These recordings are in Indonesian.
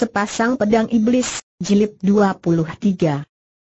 Sepasang Pedang Iblis, Jilid 23.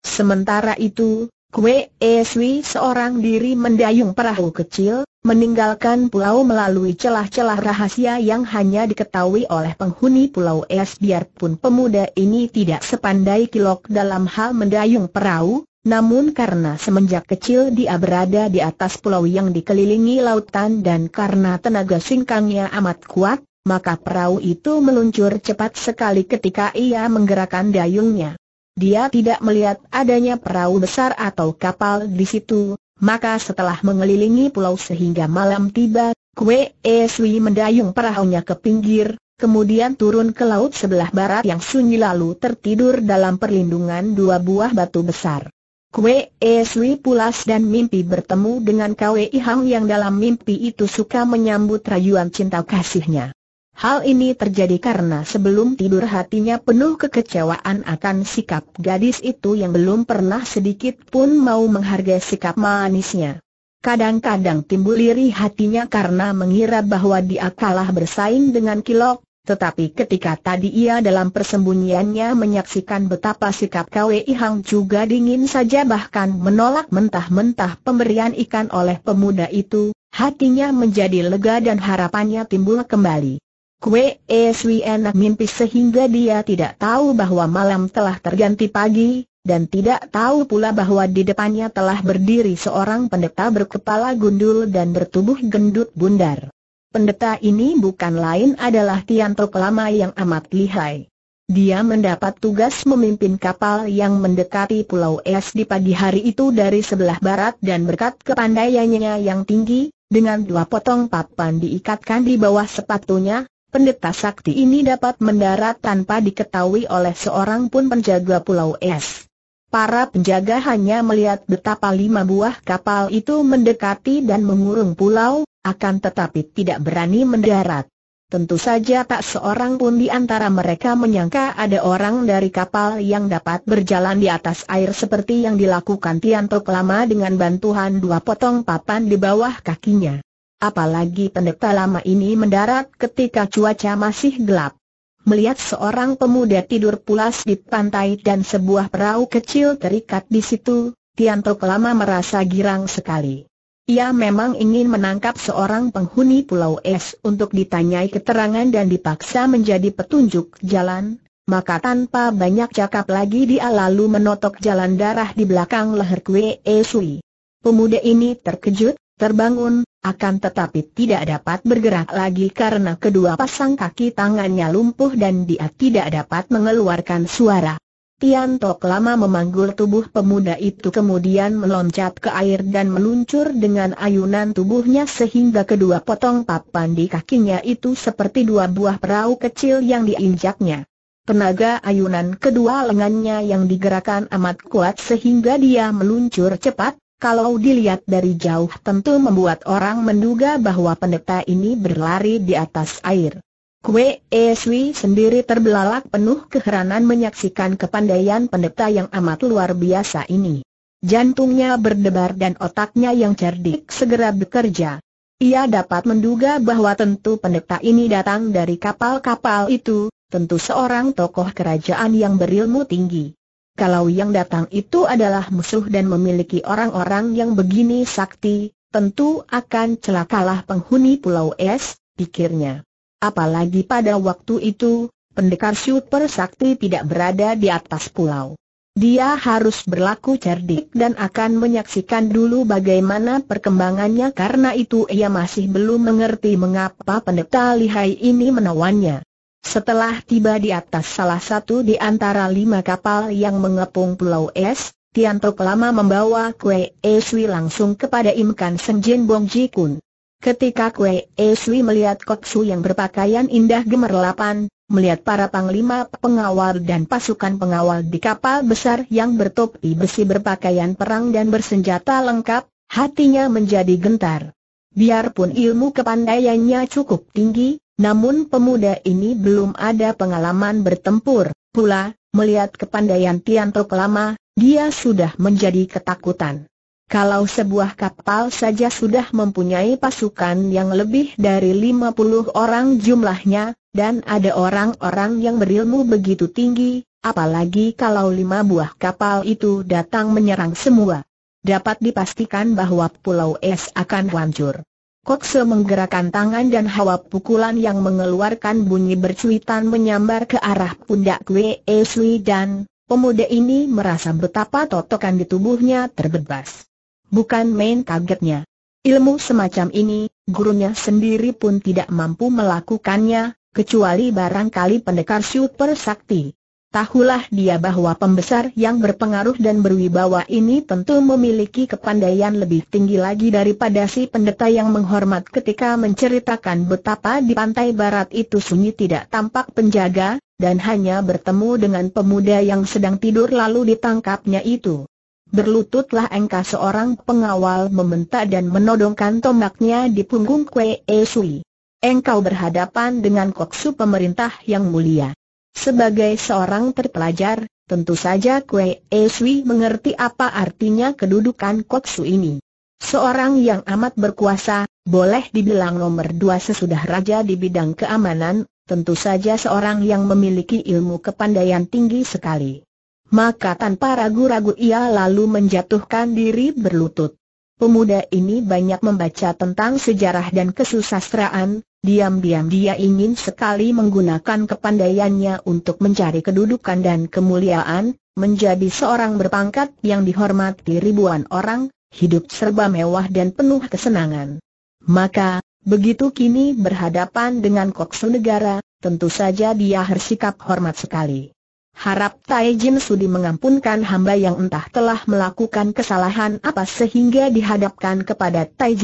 Sementara itu, Kue Eswi seorang diri mendayung perahu kecil, meninggalkan pulau melalui celah-celah rahasia yang hanya diketahui oleh penghuni pulau Es biarpun pemuda ini tidak sepandai kilok dalam hal mendayung perahu, namun karena semenjak kecil dia berada di atas pulau yang dikelilingi lautan dan karena tenaga singkangnya amat kuat, maka perahu itu meluncur cepat sekali ketika ia menggerakkan dayungnya. Dia tidak melihat adanya perahu besar atau kapal di situ, maka setelah mengelilingi pulau sehingga malam tiba, Kwe Eswi mendayung perahunya ke pinggir, kemudian turun ke laut sebelah barat yang sunyi lalu tertidur dalam perlindungan dua buah batu besar. Kwe Eswi pulas dan mimpi bertemu dengan Kwe Ihang yang dalam mimpi itu suka menyambut rayuan cinta kasihnya. Hal ini terjadi karena sebelum tidur hatinya penuh kekecewaan akan sikap gadis itu yang belum pernah sedikit pun mau menghargai sikap manisnya. Kadang-kadang timbul iri hatinya karena mengira bahwa dia kalah bersaing dengan Kilok, tetapi ketika tadi ia dalam persembunyiannya menyaksikan betapa sikap Kwi Hang juga dingin saja bahkan menolak mentah-mentah pemberian ikan oleh pemuda itu, hatinya menjadi lega dan harapannya timbul kembali. Kue eswi enak mimpi sehingga dia tidak tahu bahwa malam telah terganti pagi, dan tidak tahu pula bahwa di depannya telah berdiri seorang pendeta berkepala gundul dan bertubuh gendut bundar. Pendeta ini bukan lain adalah Tianto Kelama yang amat lihai. Dia mendapat tugas memimpin kapal yang mendekati Pulau Es di pagi hari itu dari sebelah barat dan berkat kepandaiannya yang tinggi, dengan dua potong papan diikatkan di bawah sepatunya, pendeta sakti ini dapat mendarat tanpa diketahui oleh seorang pun penjaga Pulau Es. Para penjaga hanya melihat betapa lima buah kapal itu mendekati dan mengurung pulau, akan tetapi tidak berani mendarat. Tentu saja tak seorang pun di antara mereka menyangka ada orang dari kapal yang dapat berjalan di atas air seperti yang dilakukan Tian Tok lama dengan bantuan dua potong papan di bawah kakinya. Apalagi pendeta lama ini mendarat ketika cuaca masih gelap. Melihat seorang pemuda tidur pulas di pantai dan sebuah perahu kecil terikat di situ, Tianto Kelama merasa girang sekali. Ia memang ingin menangkap seorang penghuni Pulau Es untuk ditanyai keterangan dan dipaksa menjadi petunjuk jalan, maka tanpa banyak cakap lagi dia lalu menotok jalan darah di belakang leher Kwe Esui. Pemuda ini terkejut, Terbangun, akan tetapi tidak dapat bergerak lagi karena kedua pasang kaki tangannya lumpuh dan dia tidak dapat mengeluarkan suara. Tok lama memanggul tubuh pemuda itu kemudian meloncat ke air dan meluncur dengan ayunan tubuhnya sehingga kedua potong papan di kakinya itu seperti dua buah perahu kecil yang diinjaknya. Tenaga ayunan kedua lengannya yang digerakkan amat kuat sehingga dia meluncur cepat, kalau dilihat dari jauh tentu membuat orang menduga bahwa pendeta ini berlari di atas air. Kue Eswi sendiri terbelalak penuh keheranan menyaksikan kepandaian pendeta yang amat luar biasa ini. Jantungnya berdebar dan otaknya yang cerdik segera bekerja. Ia dapat menduga bahwa tentu pendeta ini datang dari kapal-kapal itu, tentu seorang tokoh kerajaan yang berilmu tinggi. Kalau yang datang itu adalah musuh dan memiliki orang-orang yang begini sakti, tentu akan celakalah penghuni Pulau Es, pikirnya. Apalagi pada waktu itu, pendekar super sakti tidak berada di atas pulau. Dia harus berlaku cerdik dan akan menyaksikan dulu bagaimana perkembangannya karena itu ia masih belum mengerti mengapa pendeta lihai ini menawannya. Setelah tiba di atas salah satu di antara lima kapal yang mengepung Pulau Es, Tiantok lama membawa Kue Eswi langsung kepada Imkan Senjin Bong Ji Kun. Ketika Kue Eswi melihat Koksu yang berpakaian indah gemerlapan, melihat para panglima pengawal dan pasukan pengawal di kapal besar yang bertopi besi berpakaian perang dan bersenjata lengkap, hatinya menjadi gentar. Biarpun ilmu kepandaiannya cukup tinggi, namun pemuda ini belum ada pengalaman bertempur, pula, melihat kepandaian Tianto lama, dia sudah menjadi ketakutan. Kalau sebuah kapal saja sudah mempunyai pasukan yang lebih dari 50 orang jumlahnya, dan ada orang-orang yang berilmu begitu tinggi, apalagi kalau lima buah kapal itu datang menyerang semua. Dapat dipastikan bahwa Pulau Es akan hancur. Kokse menggerakkan tangan dan hawa pukulan yang mengeluarkan bunyi bercuitan menyambar ke arah pundak Wei e Sui dan pemuda ini merasa betapa totokan di tubuhnya terbebas. Bukan main kagetnya. Ilmu semacam ini, gurunya sendiri pun tidak mampu melakukannya, kecuali barangkali pendekar super sakti. Tahulah dia bahwa pembesar yang berpengaruh dan berwibawa ini tentu memiliki kepandaian lebih tinggi lagi daripada si pendeta yang menghormat ketika menceritakan betapa di pantai barat itu sunyi tidak tampak penjaga, dan hanya bertemu dengan pemuda yang sedang tidur lalu ditangkapnya itu. Berlututlah engka seorang pengawal membentak dan menodongkan tombaknya di punggung Kwe Esui. Engkau berhadapan dengan koksu pemerintah yang mulia. Sebagai seorang terpelajar, tentu saja Kue Eswi mengerti apa artinya kedudukan Koksu ini. Seorang yang amat berkuasa, boleh dibilang nomor dua sesudah raja di bidang keamanan, tentu saja seorang yang memiliki ilmu kepandaian tinggi sekali. Maka tanpa ragu-ragu ia lalu menjatuhkan diri berlutut. Pemuda ini banyak membaca tentang sejarah dan kesusastraan, Diam-diam dia ingin sekali menggunakan kepandaiannya untuk mencari kedudukan dan kemuliaan, menjadi seorang berpangkat yang dihormati ribuan orang, hidup serba mewah dan penuh kesenangan. Maka, begitu kini berhadapan dengan koksu negara, tentu saja dia sikap hormat sekali. Harap Tai Sudi mengampunkan hamba yang entah telah melakukan kesalahan apa sehingga dihadapkan kepada Tai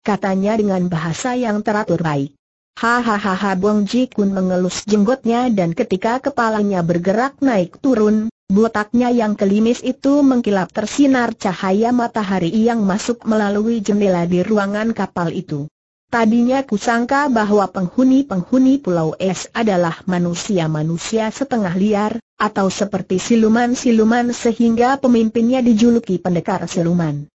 katanya dengan bahasa yang teratur baik. Hahaha Bong Ji Kun mengelus jenggotnya dan ketika kepalanya bergerak naik turun, botaknya yang kelimis itu mengkilap tersinar cahaya matahari yang masuk melalui jendela di ruangan kapal itu. Tadinya kusangka bahwa penghuni-penghuni Pulau Es adalah manusia-manusia setengah liar, atau seperti siluman-siluman sehingga pemimpinnya dijuluki pendekar siluman.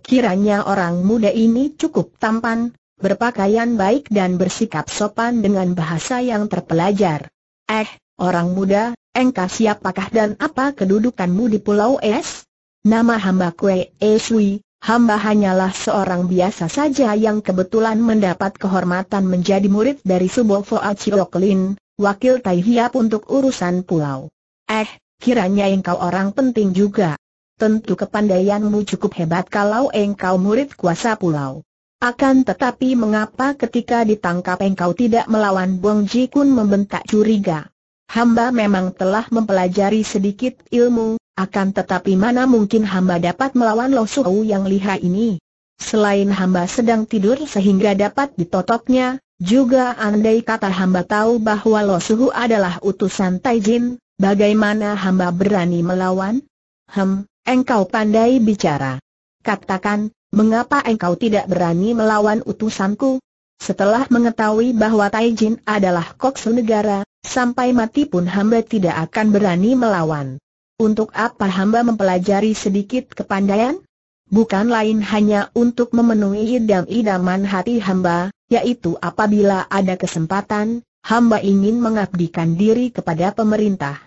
Kiranya orang muda ini cukup tampan, berpakaian baik dan bersikap sopan dengan bahasa yang terpelajar. Eh, orang muda, engkau siapakah dan apa kedudukanmu di Pulau Es? Nama hamba Kue Esui, hamba hanyalah seorang biasa saja yang kebetulan mendapat kehormatan menjadi murid dari Foa Acioklin, wakil Tai Hiap untuk urusan pulau. Eh, kiranya engkau orang penting juga. Tentu kepandaianmu cukup hebat kalau engkau murid kuasa pulau. Akan tetapi mengapa ketika ditangkap engkau tidak melawan Buang Ji Kun membentak curiga? Hamba memang telah mempelajari sedikit ilmu, akan tetapi mana mungkin hamba dapat melawan Lo Suhu yang lihai ini? Selain hamba sedang tidur sehingga dapat ditotoknya, juga andai kata hamba tahu bahwa Lo Suhu adalah utusan Taijin, bagaimana hamba berani melawan? Hem, engkau pandai bicara. Katakan, Mengapa engkau tidak berani melawan utusanku? Setelah mengetahui bahwa Taijin adalah koksu negara, sampai mati pun hamba tidak akan berani melawan. Untuk apa hamba mempelajari sedikit kepandaian? Bukan lain hanya untuk memenuhi idam-idaman hati hamba, yaitu apabila ada kesempatan, hamba ingin mengabdikan diri kepada pemerintah.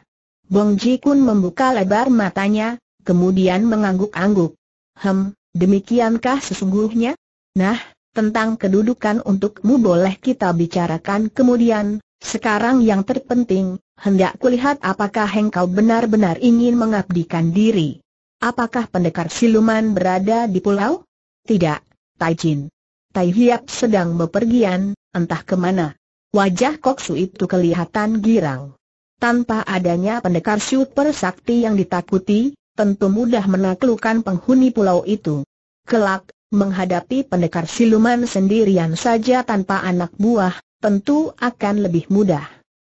Bong Ji Kun membuka lebar matanya, kemudian mengangguk-angguk. Hem, Demikiankah sesungguhnya? Nah, tentang kedudukan untukmu boleh kita bicarakan kemudian, sekarang yang terpenting, hendak kulihat apakah engkau benar-benar ingin mengabdikan diri. Apakah pendekar siluman berada di pulau? Tidak, Tai Jin. Tai Hiap sedang bepergian, entah kemana. Wajah Koksu itu kelihatan girang. Tanpa adanya pendekar super sakti yang ditakuti, tentu mudah menaklukkan penghuni pulau itu. Kelak, menghadapi pendekar siluman sendirian saja tanpa anak buah, tentu akan lebih mudah.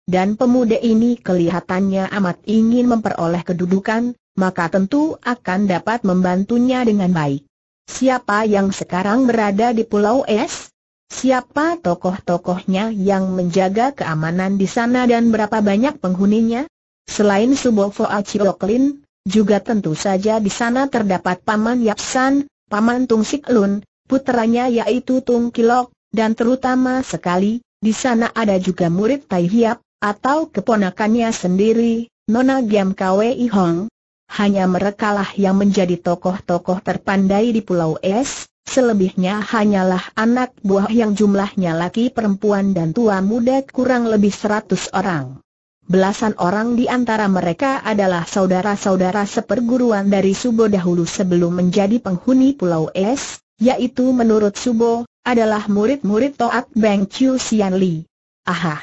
Dan pemuda ini kelihatannya amat ingin memperoleh kedudukan, maka tentu akan dapat membantunya dengan baik. Siapa yang sekarang berada di Pulau Es? Siapa tokoh-tokohnya yang menjaga keamanan di sana dan berapa banyak penghuninya? Selain Subofo Aciroklin, juga tentu saja di sana terdapat Paman Yapsan, paman Tung Sik Lun, puteranya yaitu Tung Kilok, dan terutama sekali, di sana ada juga murid Tai Hiap, atau keponakannya sendiri, Nona Giam Kwei Hong. Hanya lah yang menjadi tokoh-tokoh terpandai di Pulau Es, selebihnya hanyalah anak buah yang jumlahnya laki perempuan dan tua muda kurang lebih seratus orang. Belasan orang di antara mereka adalah saudara-saudara seperguruan dari Subo dahulu sebelum menjadi penghuni Pulau Es, yaitu menurut Subo, adalah murid-murid Toat Beng Chiu Sian Li. Ahah!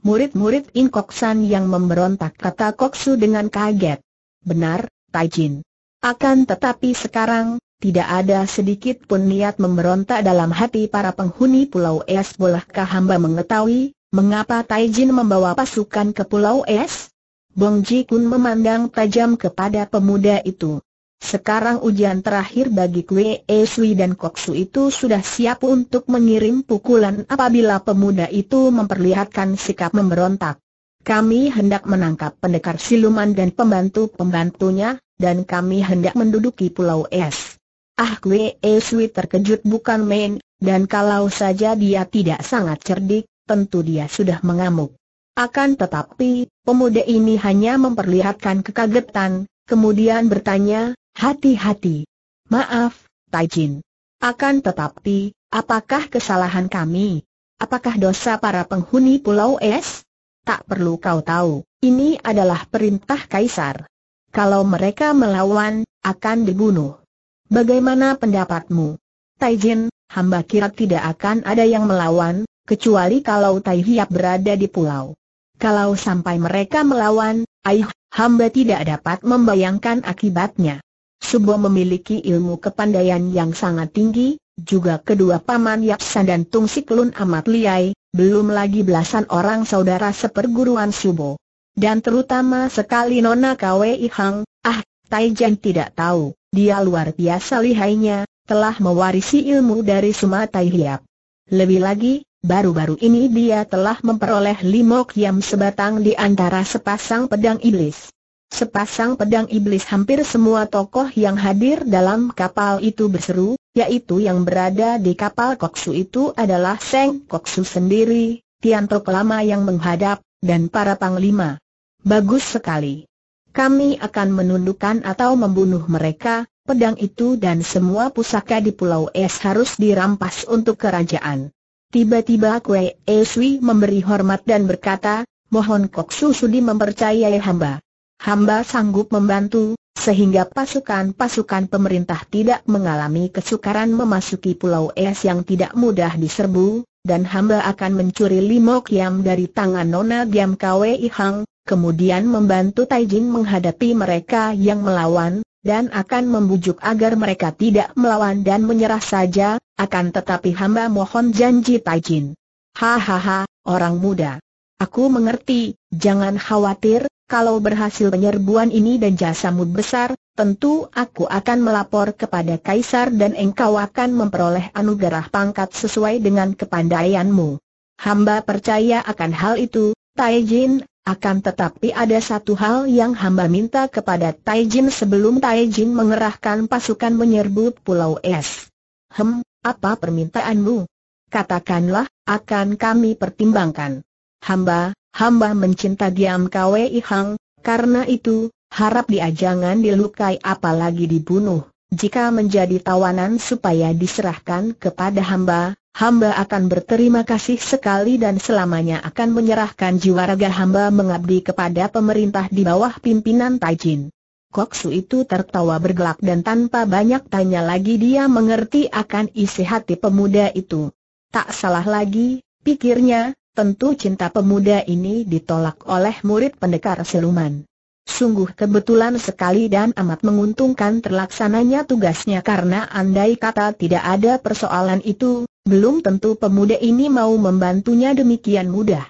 Murid-murid In Kok San yang memberontak kata Koksu dengan kaget. Benar, Taijin. Akan tetapi sekarang, tidak ada sedikit pun niat memberontak dalam hati para penghuni Pulau Es. Bolehkah hamba mengetahui, Mengapa Taijin membawa pasukan ke Pulau Es? Bong Ji Kun memandang tajam kepada pemuda itu. Sekarang ujian terakhir bagi Kwe E Sui dan Kok Su itu sudah siap untuk mengirim pukulan apabila pemuda itu memperlihatkan sikap memberontak. Kami hendak menangkap pendekar siluman dan pembantu-pembantunya, dan kami hendak menduduki Pulau Es. Ah Kwe E Sui terkejut bukan main, dan kalau saja dia tidak sangat cerdik, tentu dia sudah mengamuk. Akan tetapi, pemuda ini hanya memperlihatkan kekagetan, kemudian bertanya, hati-hati. Maaf, Taijin. Akan tetapi, apakah kesalahan kami? Apakah dosa para penghuni Pulau Es? Tak perlu kau tahu, ini adalah perintah Kaisar. Kalau mereka melawan, akan dibunuh. Bagaimana pendapatmu? Taijin, hamba kira tidak akan ada yang melawan, kecuali kalau Tai Hiap berada di pulau. Kalau sampai mereka melawan, ayah, hamba tidak dapat membayangkan akibatnya. Subo memiliki ilmu kepandaian yang sangat tinggi, juga kedua paman Yapsan dan Tung Siklun amat liai, belum lagi belasan orang saudara seperguruan Subo. Dan terutama sekali Nona Kwei Hang, ah, Tai Jen tidak tahu, dia luar biasa lihainya, telah mewarisi ilmu dari Tai Hiap. Lebih lagi, Baru-baru ini dia telah memperoleh limok kiam sebatang di antara sepasang pedang iblis. Sepasang pedang iblis hampir semua tokoh yang hadir dalam kapal itu berseru, yaitu yang berada di kapal Koksu itu adalah Seng Koksu sendiri, Tian Tok Lama yang menghadap, dan para panglima. Bagus sekali. Kami akan menundukkan atau membunuh mereka, pedang itu dan semua pusaka di Pulau Es harus dirampas untuk kerajaan. Tiba-tiba Kue Eswi memberi hormat dan berkata, mohon Kok Su Sudi mempercayai hamba. Hamba sanggup membantu, sehingga pasukan-pasukan pemerintah tidak mengalami kesukaran memasuki pulau es yang tidak mudah diserbu, dan hamba akan mencuri limau kiam dari tangan Nona Diam Kwe Hang, kemudian membantu Taijin menghadapi mereka yang melawan, dan akan membujuk agar mereka tidak melawan dan menyerah saja, akan tetapi hamba mohon janji Taijin. Hahaha, orang muda. Aku mengerti, jangan khawatir, kalau berhasil penyerbuan ini dan jasamu besar, tentu aku akan melapor kepada Kaisar dan engkau akan memperoleh anugerah pangkat sesuai dengan kepandaianmu. Hamba percaya akan hal itu, Taijin, akan tetapi ada satu hal yang hamba minta kepada Taijin sebelum Taijin mengerahkan pasukan menyerbu Pulau Es. Hem, apa permintaanmu? Katakanlah, akan kami pertimbangkan. Hamba, hamba mencinta Diam Kwei Hang, karena itu, harap dia jangan dilukai apalagi dibunuh. Jika menjadi tawanan supaya diserahkan kepada hamba, hamba akan berterima kasih sekali dan selamanya akan menyerahkan jiwa raga hamba mengabdi kepada pemerintah di bawah pimpinan Taijin. Koksu itu tertawa bergelak dan tanpa banyak tanya lagi dia mengerti akan isi hati pemuda itu. Tak salah lagi, pikirnya, tentu cinta pemuda ini ditolak oleh murid pendekar siluman. Sungguh kebetulan sekali dan amat menguntungkan terlaksananya tugasnya karena andai kata tidak ada persoalan itu, belum tentu pemuda ini mau membantunya demikian mudah.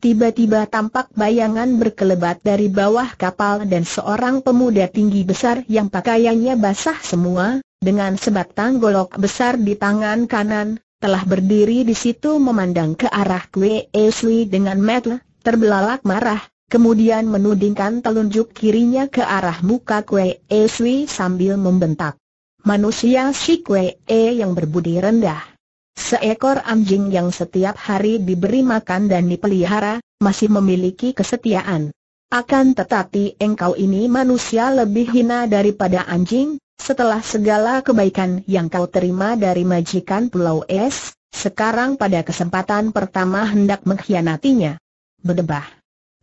Tiba-tiba tampak bayangan berkelebat dari bawah kapal dan seorang pemuda tinggi besar yang pakaiannya basah semua, dengan sebatang golok besar di tangan kanan, telah berdiri di situ memandang ke arah Kwe Esli dengan mata terbelalak marah, kemudian menudingkan telunjuk kirinya ke arah muka Kwe Esli sambil membentak. Manusia si Kwe E yang berbudi rendah. Seekor anjing yang setiap hari diberi makan dan dipelihara, masih memiliki kesetiaan. Akan tetapi engkau ini manusia lebih hina daripada anjing, setelah segala kebaikan yang kau terima dari majikan Pulau Es, sekarang pada kesempatan pertama hendak mengkhianatinya. Bedebah.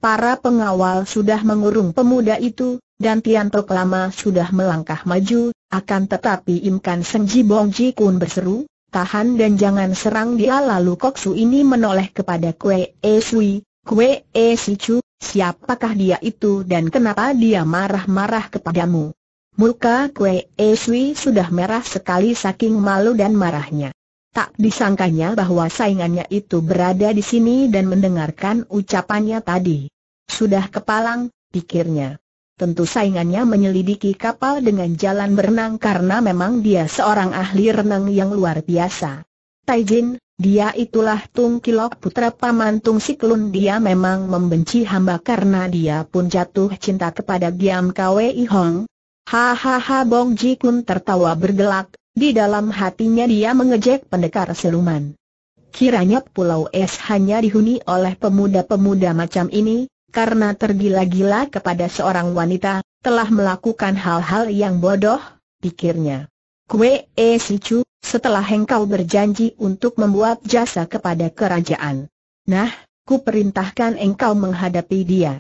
Para pengawal sudah mengurung pemuda itu, dan Tian Tok lama sudah melangkah maju, akan tetapi Imkan Sengji Bongji Kun berseru, tahan dan jangan serang dia lalu Koksu ini menoleh kepada Kue E Sui, Kwe E siapakah dia itu dan kenapa dia marah-marah kepadamu? Muka Kue E Sui sudah merah sekali saking malu dan marahnya. Tak disangkanya bahwa saingannya itu berada di sini dan mendengarkan ucapannya tadi. Sudah kepalang, pikirnya. Tentu saingannya menyelidiki kapal dengan jalan berenang karena memang dia seorang ahli renang yang luar biasa. Taijin, dia itulah Tung Kilok putra paman Tung Siklun dia memang membenci hamba karena dia pun jatuh cinta kepada Giam Kwei Hong. Hahaha Bong Ji Kun tertawa bergelak, di dalam hatinya dia mengejek pendekar siluman. Kiranya pulau es hanya dihuni oleh pemuda-pemuda macam ini, karena tergila-gila kepada seorang wanita, telah melakukan hal-hal yang bodoh, pikirnya. Kue E Sichu, setelah engkau berjanji untuk membuat jasa kepada kerajaan. Nah, ku perintahkan engkau menghadapi dia.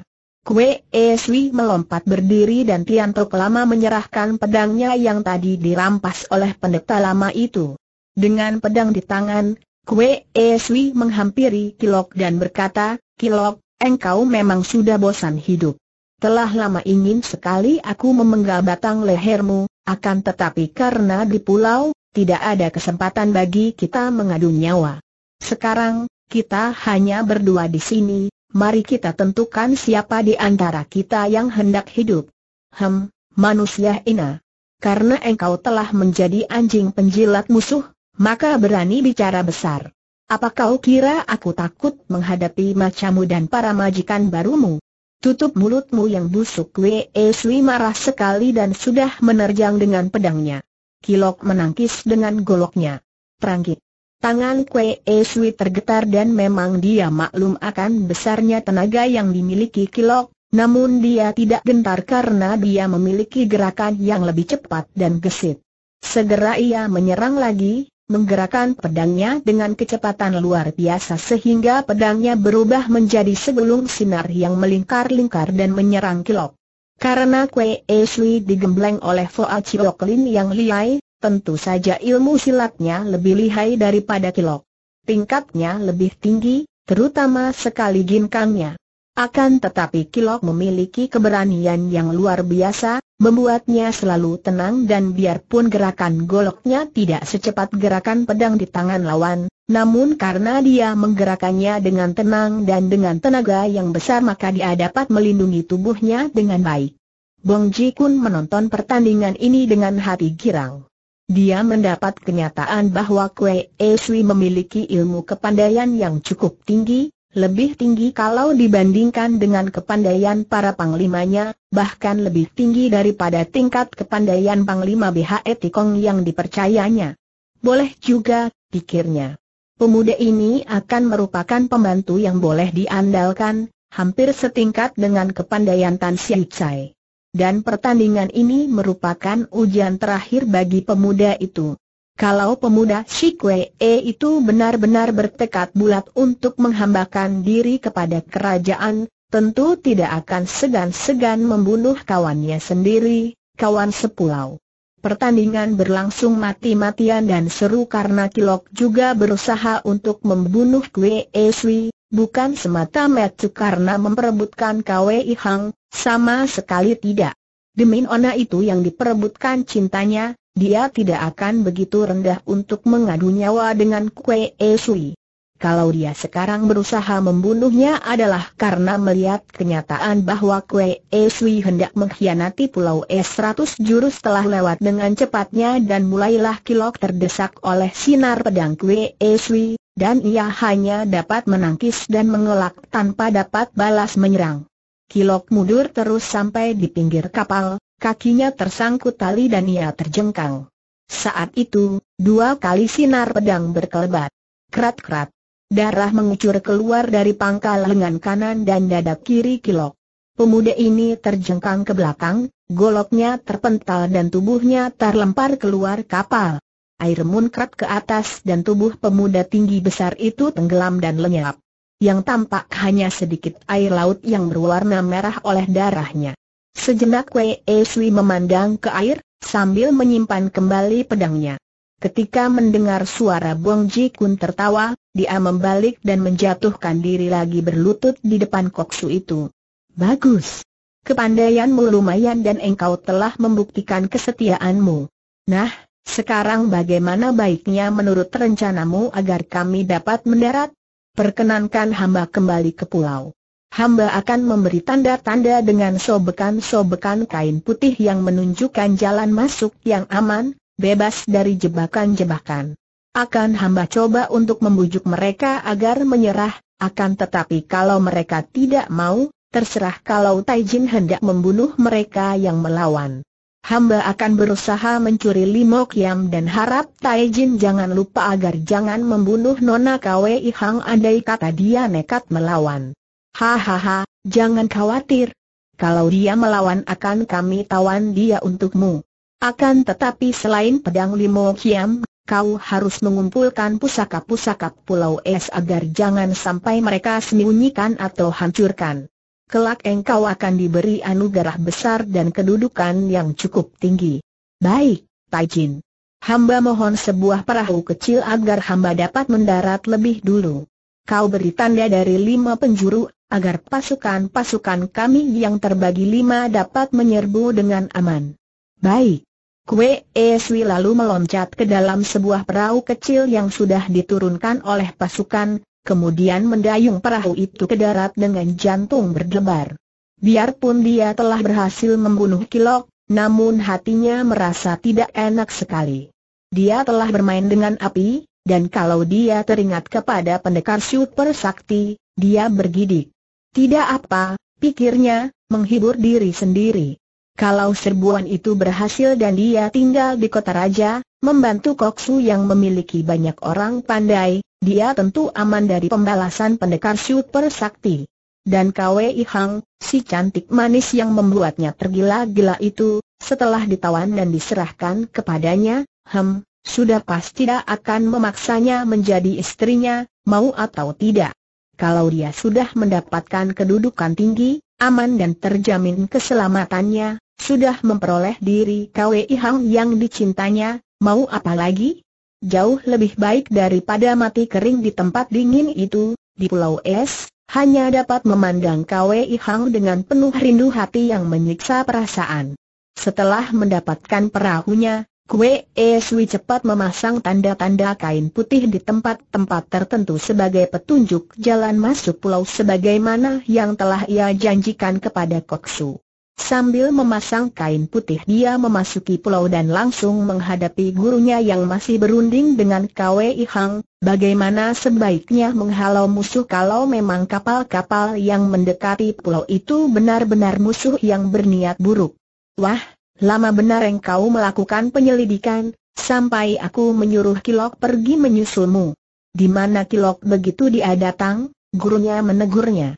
Kue E Sui melompat berdiri dan Tianto lama menyerahkan pedangnya yang tadi dirampas oleh pendeta lama itu. Dengan pedang di tangan, Kue E Sui menghampiri Kilok dan berkata, Kilok, Engkau memang sudah bosan hidup. Telah lama ingin sekali aku memenggal batang lehermu, akan tetapi karena di pulau, tidak ada kesempatan bagi kita mengadu nyawa. Sekarang, kita hanya berdua di sini, mari kita tentukan siapa di antara kita yang hendak hidup. Hem, manusia ina. Karena engkau telah menjadi anjing penjilat musuh, maka berani bicara besar. Apa kau kira aku takut menghadapi macamu dan para majikan barumu? Tutup mulutmu yang busuk Wei Sui marah sekali dan sudah menerjang dengan pedangnya. Kilok menangkis dengan goloknya. Terangkit. Tangan Kwe Sui tergetar dan memang dia maklum akan besarnya tenaga yang dimiliki Kilok, namun dia tidak gentar karena dia memiliki gerakan yang lebih cepat dan gesit. Segera ia menyerang lagi, menggerakkan pedangnya dengan kecepatan luar biasa sehingga pedangnya berubah menjadi segelung sinar yang melingkar-lingkar dan menyerang Kilok. Karena Kwe Esli digembleng oleh Foa Chiok yang lihai, tentu saja ilmu silatnya lebih lihai daripada Kilok. Tingkatnya lebih tinggi, terutama sekali ginkangnya. Akan tetapi Kilok memiliki keberanian yang luar biasa, membuatnya selalu tenang dan biarpun gerakan goloknya tidak secepat gerakan pedang di tangan lawan, namun karena dia menggerakannya dengan tenang dan dengan tenaga yang besar maka dia dapat melindungi tubuhnya dengan baik. Bong Ji Kun menonton pertandingan ini dengan hati girang. Dia mendapat kenyataan bahwa Kwe Eswi memiliki ilmu kepandaian yang cukup tinggi, lebih tinggi kalau dibandingkan dengan kepandaian para panglimanya, bahkan lebih tinggi daripada tingkat kepandaian panglima BHE Tikong yang dipercayanya. Boleh juga, pikirnya. Pemuda ini akan merupakan pembantu yang boleh diandalkan, hampir setingkat dengan kepandaian Tan Siu Cai. Dan pertandingan ini merupakan ujian terakhir bagi pemuda itu. Kalau pemuda Shikwe e itu benar-benar bertekad bulat untuk menghambakan diri kepada kerajaan, tentu tidak akan segan-segan membunuh kawannya sendiri, kawan sepulau. Pertandingan berlangsung mati-matian dan seru karena Kilok juga berusaha untuk membunuh Kwe E Sui, bukan semata-mata karena memperebutkan Kwe Hang, sama sekali tidak. Demi Ona itu yang diperebutkan cintanya, dia tidak akan begitu rendah untuk mengadu nyawa dengan Kue e Sui. Kalau dia sekarang berusaha membunuhnya adalah karena melihat kenyataan bahwa Kue e Sui hendak mengkhianati Pulau Es 100 jurus telah lewat dengan cepatnya dan mulailah kilok terdesak oleh sinar pedang Kue e Sui, dan ia hanya dapat menangkis dan mengelak tanpa dapat balas menyerang. Kilok mundur terus sampai di pinggir kapal, Kakinya tersangkut tali dan ia terjengkang. Saat itu, dua kali sinar pedang berkelebat. Krat-krat. Darah mengucur keluar dari pangkal lengan kanan dan dada kiri Kilok. Pemuda ini terjengkang ke belakang, goloknya terpental dan tubuhnya terlempar keluar kapal. Air muncrat ke atas dan tubuh pemuda tinggi besar itu tenggelam dan lenyap. Yang tampak hanya sedikit air laut yang berwarna merah oleh darahnya. Sejenak Wei Sui memandang ke air, sambil menyimpan kembali pedangnya. Ketika mendengar suara Bong Ji Kun tertawa, dia membalik dan menjatuhkan diri lagi berlutut di depan koksu itu. Bagus. Kepandaianmu lumayan dan engkau telah membuktikan kesetiaanmu. Nah, sekarang bagaimana baiknya menurut rencanamu agar kami dapat mendarat? Perkenankan hamba kembali ke pulau. Hamba akan memberi tanda-tanda dengan sobekan-sobekan kain putih yang menunjukkan jalan masuk yang aman, bebas dari jebakan-jebakan. Akan hamba coba untuk membujuk mereka agar menyerah, akan tetapi kalau mereka tidak mau, terserah kalau Taijin hendak membunuh mereka yang melawan. Hamba akan berusaha mencuri Limo Kiam dan harap Taijin jangan lupa agar jangan membunuh Nona Kwei Hang andai kata dia nekat melawan. Hahaha, jangan khawatir. Kalau dia melawan akan kami tawan dia untukmu. Akan tetapi selain pedang limo kiam, kau harus mengumpulkan pusaka-pusaka Pulau Es agar jangan sampai mereka sembunyikan atau hancurkan. Kelak engkau akan diberi anugerah besar dan kedudukan yang cukup tinggi. Baik, Taijin. Hamba mohon sebuah perahu kecil agar hamba dapat mendarat lebih dulu. Kau beri tanda dari lima penjuru agar pasukan-pasukan kami yang terbagi lima dapat menyerbu dengan aman. Baik. Kue Eswi lalu meloncat ke dalam sebuah perahu kecil yang sudah diturunkan oleh pasukan, kemudian mendayung perahu itu ke darat dengan jantung berdebar. Biarpun dia telah berhasil membunuh Kilok, namun hatinya merasa tidak enak sekali. Dia telah bermain dengan api, dan kalau dia teringat kepada pendekar super sakti, dia bergidik. Tidak apa, pikirnya, menghibur diri sendiri. Kalau serbuan itu berhasil dan dia tinggal di kota raja, membantu Koksu yang memiliki banyak orang pandai, dia tentu aman dari pembalasan pendekar super sakti. Dan Kwei Hang, si cantik manis yang membuatnya tergila-gila itu, setelah ditawan dan diserahkan kepadanya, hem, sudah pasti tidak akan memaksanya menjadi istrinya, mau atau tidak. Kalau dia sudah mendapatkan kedudukan tinggi, aman dan terjamin keselamatannya, sudah memperoleh diri KWI Hang yang dicintanya, mau apa lagi? Jauh lebih baik daripada mati kering di tempat dingin itu, di Pulau Es, hanya dapat memandang KWI Hang dengan penuh rindu hati yang menyiksa perasaan. Setelah mendapatkan perahunya, Kue E Sui cepat memasang tanda-tanda kain putih di tempat-tempat tertentu sebagai petunjuk jalan masuk pulau sebagaimana yang telah ia janjikan kepada Koksu. Sambil memasang kain putih dia memasuki pulau dan langsung menghadapi gurunya yang masih berunding dengan Kwei Hang, bagaimana sebaiknya menghalau musuh kalau memang kapal-kapal yang mendekati pulau itu benar-benar musuh yang berniat buruk. Wah, Lama benar engkau melakukan penyelidikan, sampai aku menyuruh Kilok pergi menyusulmu. Di mana Kilok begitu dia datang, gurunya menegurnya.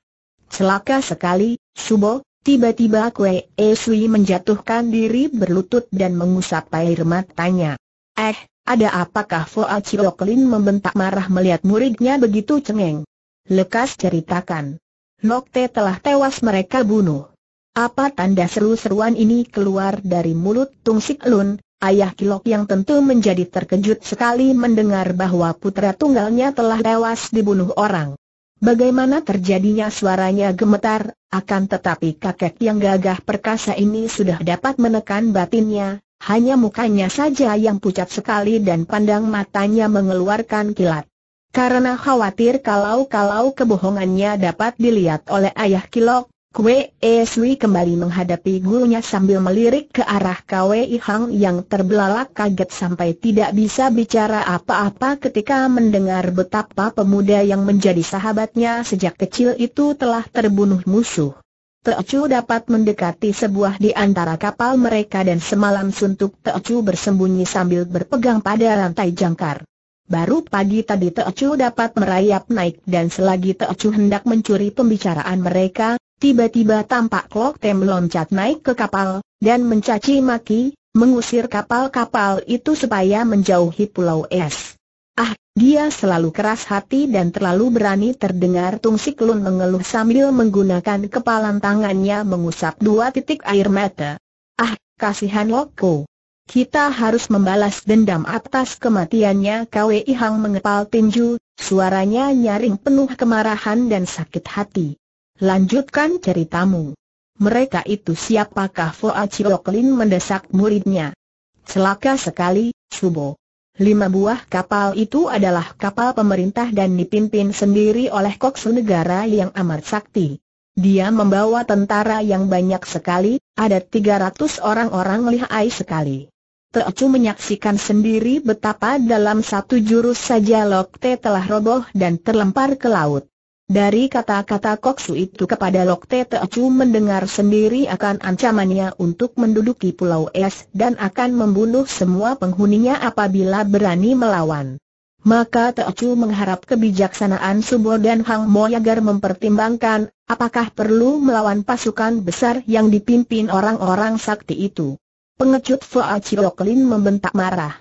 Celaka sekali, Subo, tiba-tiba Kue e Sui menjatuhkan diri berlutut dan mengusap air matanya. Eh, ada apakah Foa Lin membentak marah melihat muridnya begitu cengeng? Lekas ceritakan. Lokte telah tewas mereka bunuh. Apa tanda seru-seruan ini keluar dari mulut Tung Sik Lun, ayah Kilok yang tentu menjadi terkejut sekali mendengar bahwa putra tunggalnya telah tewas dibunuh orang. Bagaimana terjadinya suaranya gemetar, akan tetapi kakek yang gagah perkasa ini sudah dapat menekan batinnya, hanya mukanya saja yang pucat sekali dan pandang matanya mengeluarkan kilat. Karena khawatir kalau-kalau kebohongannya dapat dilihat oleh ayah Kilok, Kue Eswi kembali menghadapi gurunya sambil melirik ke arah Kwe Hang yang terbelalak kaget sampai tidak bisa bicara apa-apa ketika mendengar betapa pemuda yang menjadi sahabatnya sejak kecil itu telah terbunuh musuh. Teocu dapat mendekati sebuah di antara kapal mereka dan semalam suntuk Teocu bersembunyi sambil berpegang pada rantai jangkar. Baru pagi tadi Teocu dapat merayap naik dan selagi Teocu hendak mencuri pembicaraan mereka, tiba-tiba tampak Klok Tem meloncat naik ke kapal, dan mencaci maki, mengusir kapal-kapal itu supaya menjauhi pulau es. Ah, dia selalu keras hati dan terlalu berani terdengar Tung Siklun mengeluh sambil menggunakan kepalan tangannya mengusap dua titik air mata. Ah, kasihan Loko. Kita harus membalas dendam atas kematiannya Kwe Hang mengepal tinju, suaranya nyaring penuh kemarahan dan sakit hati. Lanjutkan ceritamu. Mereka itu siapakah Foa Cioklin mendesak muridnya? Celaka sekali, Subo. Lima buah kapal itu adalah kapal pemerintah dan dipimpin sendiri oleh koksu negara yang amat sakti. Dia membawa tentara yang banyak sekali, ada 300 orang-orang lihai sekali. Teocu menyaksikan sendiri betapa dalam satu jurus saja Lokte telah roboh dan terlempar ke laut. Dari kata-kata Koksu itu kepada Lokte Teocu mendengar sendiri akan ancamannya untuk menduduki Pulau Es dan akan membunuh semua penghuninya apabila berani melawan. Maka Teocu mengharap kebijaksanaan Subo dan Hang Mo agar mempertimbangkan apakah perlu melawan pasukan besar yang dipimpin orang-orang sakti itu. Pengecut Fuachi Cilok Lin membentak marah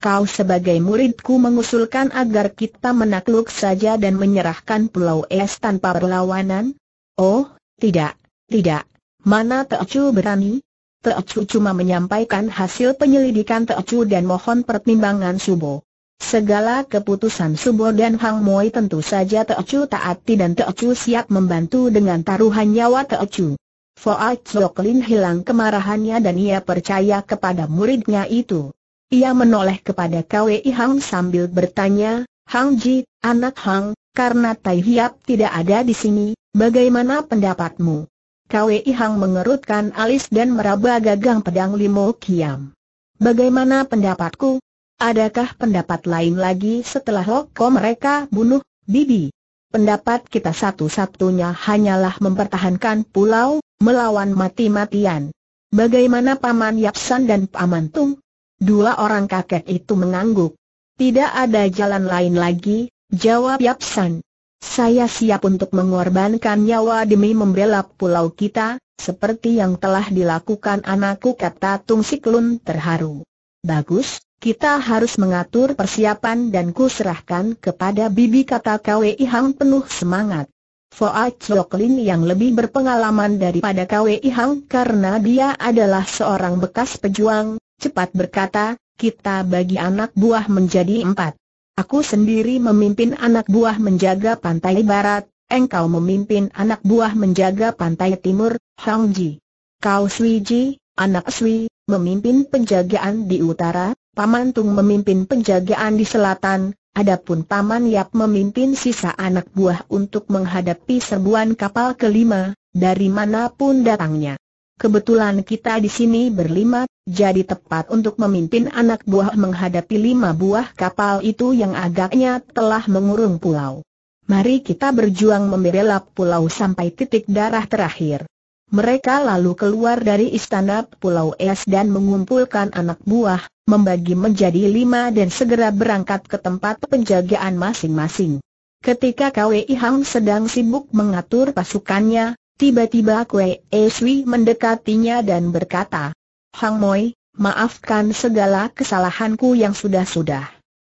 kau sebagai muridku mengusulkan agar kita menakluk saja dan menyerahkan Pulau Es tanpa perlawanan? Oh, tidak, tidak. Mana Teocu berani? Teocu cuma menyampaikan hasil penyelidikan Teocu dan mohon pertimbangan Subo. Segala keputusan Subo dan Hang Moi tentu saja Teocu taati dan Teocu siap membantu dengan taruhan nyawa Teocu. Foa Zoklin hilang kemarahannya dan ia percaya kepada muridnya itu. Ia menoleh kepada Kwei Hang sambil bertanya, Hang Ji, anak Hang, karena Tai Hiap tidak ada di sini, bagaimana pendapatmu? Kwei Hang mengerutkan alis dan meraba gagang pedang Limo Kiam. Bagaimana pendapatku? Adakah pendapat lain lagi setelah Loko mereka bunuh, Bibi? Pendapat kita satu-satunya hanyalah mempertahankan pulau, melawan mati-matian. Bagaimana Paman Yapsan dan Paman Tung? Dua orang kakek itu mengangguk. Tidak ada jalan lain lagi, jawab Yapsan. Saya siap untuk mengorbankan nyawa demi membela pulau kita, seperti yang telah dilakukan anakku kata Tung Siklun terharu. Bagus, kita harus mengatur persiapan dan kuserahkan kepada bibi kata KWI Hang penuh semangat. Foa Choklin yang lebih berpengalaman daripada KWI Hang karena dia adalah seorang bekas pejuang, cepat berkata, kita bagi anak buah menjadi empat. Aku sendiri memimpin anak buah menjaga pantai barat, engkau memimpin anak buah menjaga pantai timur, Hong Ji. Kau Sui Ji, anak Sui, memimpin penjagaan di utara, Paman Tung memimpin penjagaan di selatan, adapun Paman Yap memimpin sisa anak buah untuk menghadapi serbuan kapal kelima, dari manapun datangnya. Kebetulan kita di sini berlima, jadi tepat untuk memimpin anak buah menghadapi lima buah kapal itu yang agaknya telah mengurung pulau. Mari kita berjuang membela pulau sampai titik darah terakhir. Mereka lalu keluar dari istana Pulau Es dan mengumpulkan anak buah, membagi menjadi lima dan segera berangkat ke tempat penjagaan masing-masing. Ketika Kwei Hang sedang sibuk mengatur pasukannya, tiba-tiba Kwei Eswi mendekatinya dan berkata, Hang Moi, maafkan segala kesalahanku yang sudah-sudah.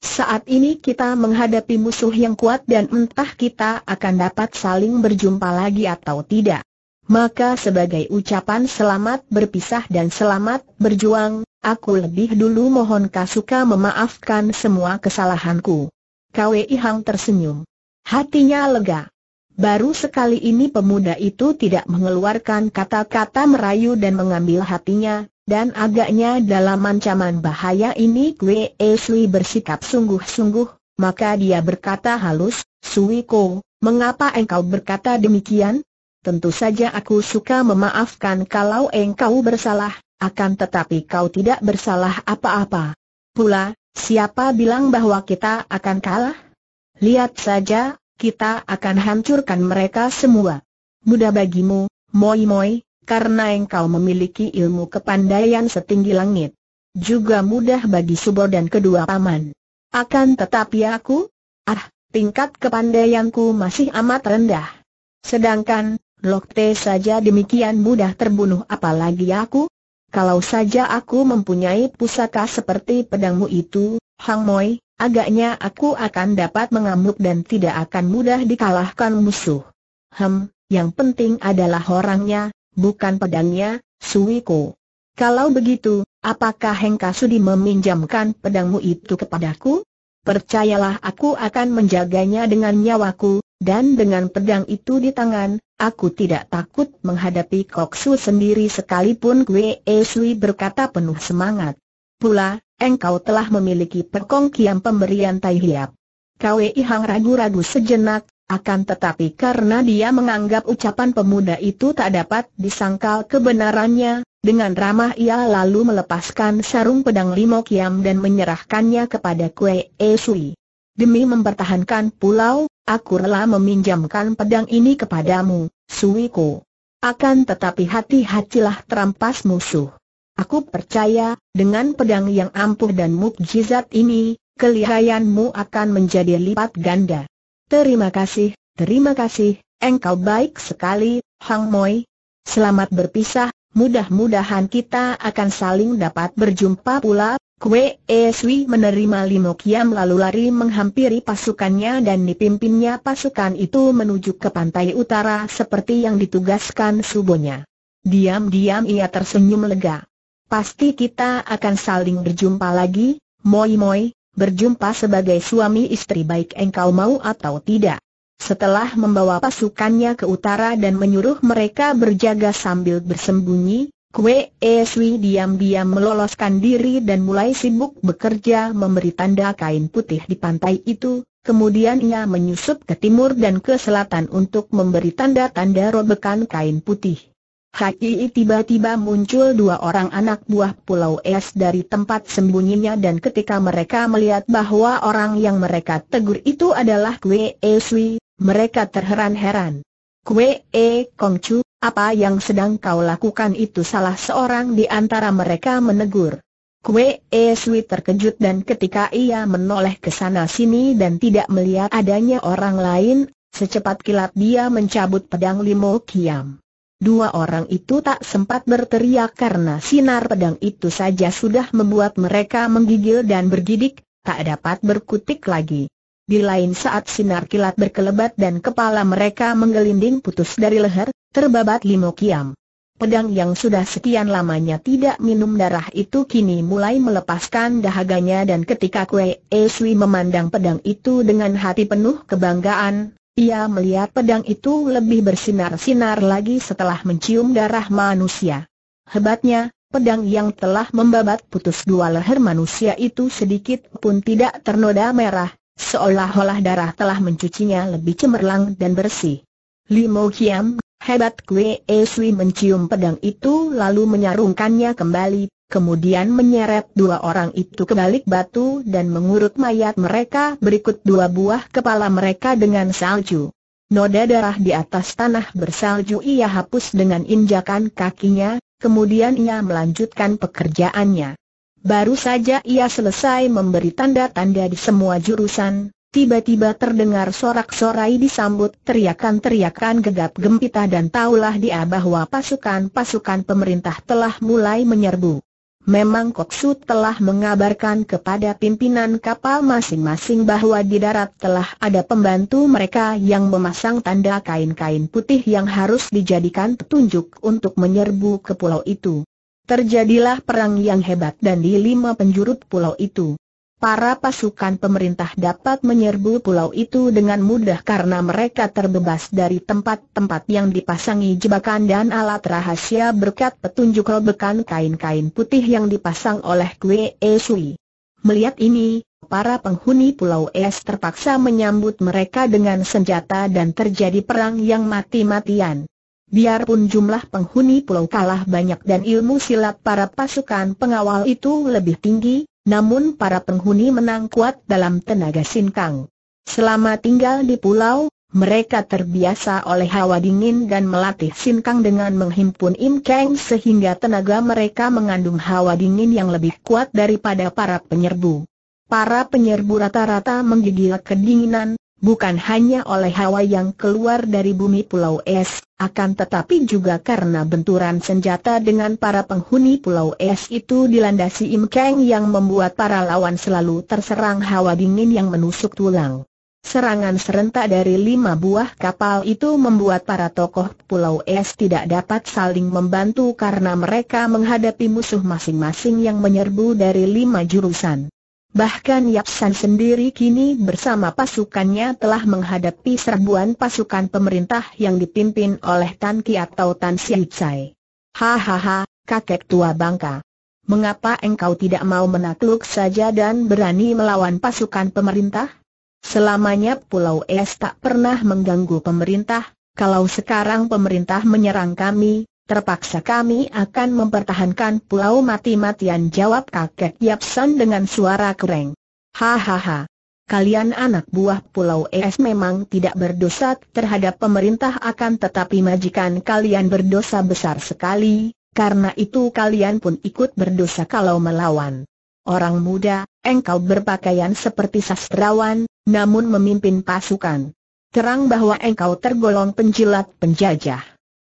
Saat ini kita menghadapi musuh yang kuat dan entah kita akan dapat saling berjumpa lagi atau tidak. Maka sebagai ucapan selamat berpisah dan selamat berjuang, aku lebih dulu mohon Kasuka memaafkan semua kesalahanku. Kwei Hang tersenyum. Hatinya lega. Baru sekali ini pemuda itu tidak mengeluarkan kata-kata merayu dan mengambil hatinya, dan agaknya dalam ancaman bahaya ini Kwe Esui bersikap sungguh-sungguh, maka dia berkata halus, Suiko, mengapa engkau berkata demikian? Tentu saja aku suka memaafkan kalau engkau bersalah, akan tetapi kau tidak bersalah apa-apa. Pula, siapa bilang bahwa kita akan kalah? Lihat saja, kita akan hancurkan mereka semua. Mudah bagimu, moi-moi, karena engkau memiliki ilmu kepandaian setinggi langit. Juga mudah bagi Subo dan kedua paman. Akan tetapi aku, ah, tingkat kepandaianku masih amat rendah. Sedangkan, Lokte saja demikian mudah terbunuh apalagi aku? Kalau saja aku mempunyai pusaka seperti pedangmu itu, Hang Moi, agaknya aku akan dapat mengamuk dan tidak akan mudah dikalahkan musuh. Hem, yang penting adalah orangnya, bukan pedangnya, Suiko. Kalau begitu, apakah Hengka Sudi meminjamkan pedangmu itu kepadaku? Percayalah aku akan menjaganya dengan nyawaku, dan dengan pedang itu di tangan, aku tidak takut menghadapi Koksu sendiri sekalipun Gue e Sui berkata penuh semangat. Pula, engkau telah memiliki perkongkian pemberian Tai Hiap. Kwe Ihang ragu-ragu sejenak, akan tetapi karena dia menganggap ucapan pemuda itu tak dapat disangkal kebenarannya, dengan ramah ia lalu melepaskan sarung pedang Limo Kiam dan menyerahkannya kepada Kue E Sui. Demi mempertahankan pulau, aku rela meminjamkan pedang ini kepadamu, Suiko. Akan tetapi hati-hatilah terampas musuh. Aku percaya, dengan pedang yang ampuh dan mukjizat ini, kelihayanmu akan menjadi lipat ganda. Terima kasih, terima kasih, engkau baik sekali, Hang Moi. Selamat berpisah, mudah-mudahan kita akan saling dapat berjumpa pula. Kue Eswi menerima limo kiam lalu lari menghampiri pasukannya dan dipimpinnya pasukan itu menuju ke pantai utara seperti yang ditugaskan subonya. Diam-diam ia tersenyum lega. Pasti kita akan saling berjumpa lagi, Moi Moi, berjumpa sebagai suami istri baik engkau mau atau tidak. Setelah membawa pasukannya ke utara dan menyuruh mereka berjaga sambil bersembunyi, Kue Eswi diam-diam meloloskan diri dan mulai sibuk bekerja memberi tanda kain putih di pantai itu, kemudian ia menyusup ke timur dan ke selatan untuk memberi tanda-tanda robekan kain putih. Haki tiba-tiba muncul dua orang anak buah Pulau Es dari tempat sembunyinya dan ketika mereka melihat bahwa orang yang mereka tegur itu adalah Kwe E mereka terheran-heran. Kwe E Kong apa yang sedang kau lakukan itu salah seorang di antara mereka menegur. Kwe E terkejut dan ketika ia menoleh ke sana sini dan tidak melihat adanya orang lain, secepat kilat dia mencabut pedang Limo Kiam. Dua orang itu tak sempat berteriak karena sinar pedang itu saja sudah membuat mereka menggigil dan bergidik, tak dapat berkutik lagi. Di lain saat sinar kilat berkelebat dan kepala mereka menggelinding putus dari leher, terbabat limo kiam. Pedang yang sudah sekian lamanya tidak minum darah itu kini mulai melepaskan dahaganya dan ketika Kue Eswi memandang pedang itu dengan hati penuh kebanggaan, ia melihat pedang itu lebih bersinar-sinar lagi setelah mencium darah manusia. Hebatnya, pedang yang telah membabat putus dua leher manusia itu sedikit pun tidak ternoda merah, seolah-olah darah telah mencucinya lebih cemerlang dan bersih. Limo Kiam, hebat kue Esui mencium pedang itu lalu menyarungkannya kembali, kemudian menyeret dua orang itu ke balik batu dan mengurut mayat mereka berikut dua buah kepala mereka dengan salju. Noda darah di atas tanah bersalju ia hapus dengan injakan kakinya, kemudian ia melanjutkan pekerjaannya. Baru saja ia selesai memberi tanda-tanda di semua jurusan, tiba-tiba terdengar sorak-sorai disambut teriakan-teriakan gegap gempita dan taulah dia bahwa pasukan-pasukan pemerintah telah mulai menyerbu. Memang Koksu telah mengabarkan kepada pimpinan kapal masing-masing bahwa di darat telah ada pembantu mereka yang memasang tanda kain-kain putih yang harus dijadikan petunjuk untuk menyerbu ke pulau itu. Terjadilah perang yang hebat dan di lima penjuru pulau itu para pasukan pemerintah dapat menyerbu pulau itu dengan mudah karena mereka terbebas dari tempat-tempat yang dipasangi jebakan dan alat rahasia berkat petunjuk robekan kain-kain putih yang dipasang oleh Kwe Sui. Melihat ini, para penghuni Pulau Es terpaksa menyambut mereka dengan senjata dan terjadi perang yang mati-matian. Biarpun jumlah penghuni pulau kalah banyak dan ilmu silat para pasukan pengawal itu lebih tinggi, namun para penghuni menang kuat dalam tenaga sinkang. Selama tinggal di pulau, mereka terbiasa oleh hawa dingin dan melatih sinkang dengan menghimpun imkeng sehingga tenaga mereka mengandung hawa dingin yang lebih kuat daripada para penyerbu. Para penyerbu rata-rata menggigil kedinginan, bukan hanya oleh hawa yang keluar dari bumi Pulau Es, akan tetapi juga karena benturan senjata dengan para penghuni Pulau Es itu dilandasi Im Kang yang membuat para lawan selalu terserang hawa dingin yang menusuk tulang. Serangan serentak dari lima buah kapal itu membuat para tokoh Pulau Es tidak dapat saling membantu karena mereka menghadapi musuh masing-masing yang menyerbu dari lima jurusan. Bahkan Yapsan sendiri kini bersama pasukannya telah menghadapi serbuan pasukan pemerintah yang dipimpin oleh Tan Ki atau Tan Siu Hahaha, kakek tua bangka. Mengapa engkau tidak mau menakluk saja dan berani melawan pasukan pemerintah? Selamanya Pulau Es tak pernah mengganggu pemerintah, kalau sekarang pemerintah menyerang kami, Terpaksa kami akan mempertahankan pulau mati-matian jawab kakek Yapsan dengan suara kereng. Hahaha. Kalian anak buah pulau ES memang tidak berdosa terhadap pemerintah akan tetapi majikan kalian berdosa besar sekali, karena itu kalian pun ikut berdosa kalau melawan. Orang muda, engkau berpakaian seperti sastrawan, namun memimpin pasukan. Terang bahwa engkau tergolong penjilat penjajah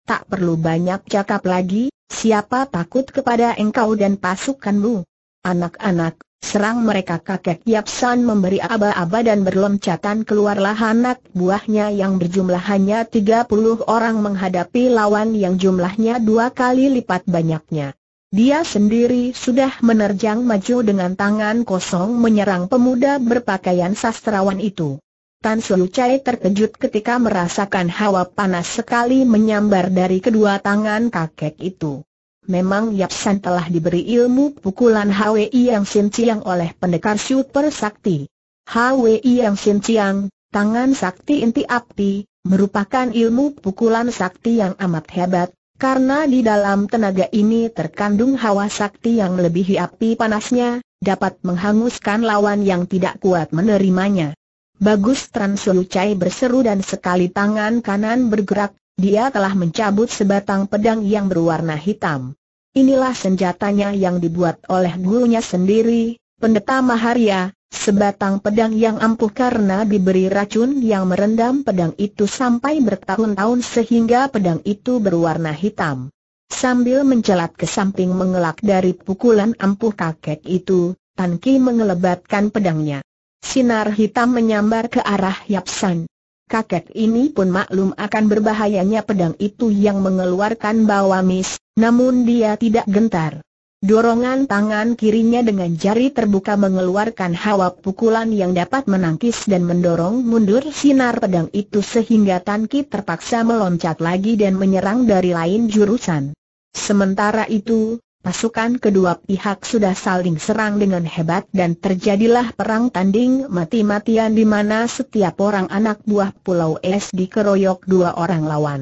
tak perlu banyak cakap lagi, siapa takut kepada engkau dan pasukanmu? Anak-anak, serang mereka kakek Yap San memberi aba-aba dan berlomcatan keluarlah anak buahnya yang berjumlah hanya 30 orang menghadapi lawan yang jumlahnya dua kali lipat banyaknya. Dia sendiri sudah menerjang maju dengan tangan kosong menyerang pemuda berpakaian sastrawan itu. Tan Su Chai terkejut ketika merasakan hawa panas sekali menyambar dari kedua tangan kakek itu. Memang Yap San telah diberi ilmu pukulan Hwi Yang Sin Chiang oleh pendekar super sakti. Hwi Yang Sin Chiang, tangan sakti inti api, merupakan ilmu pukulan sakti yang amat hebat, karena di dalam tenaga ini terkandung hawa sakti yang melebihi api panasnya, dapat menghanguskan lawan yang tidak kuat menerimanya. Bagus Tran Chai berseru dan sekali tangan kanan bergerak, dia telah mencabut sebatang pedang yang berwarna hitam. Inilah senjatanya yang dibuat oleh gurunya sendiri, Pendeta Maharia, sebatang pedang yang ampuh karena diberi racun yang merendam pedang itu sampai bertahun-tahun sehingga pedang itu berwarna hitam. Sambil mencelat ke samping mengelak dari pukulan ampuh kakek itu, Tan Ki mengelebatkan pedangnya. Sinar hitam menyambar ke arah Yapsan. San. Kakek ini pun maklum akan berbahayanya pedang itu yang mengeluarkan bau amis, namun dia tidak gentar. Dorongan tangan kirinya dengan jari terbuka mengeluarkan hawa pukulan yang dapat menangkis dan mendorong mundur sinar pedang itu sehingga Tan Ki terpaksa meloncat lagi dan menyerang dari lain jurusan. Sementara itu, Pasukan kedua pihak sudah saling serang dengan hebat dan terjadilah perang tanding mati-matian di mana setiap orang anak buah Pulau Es dikeroyok dua orang lawan.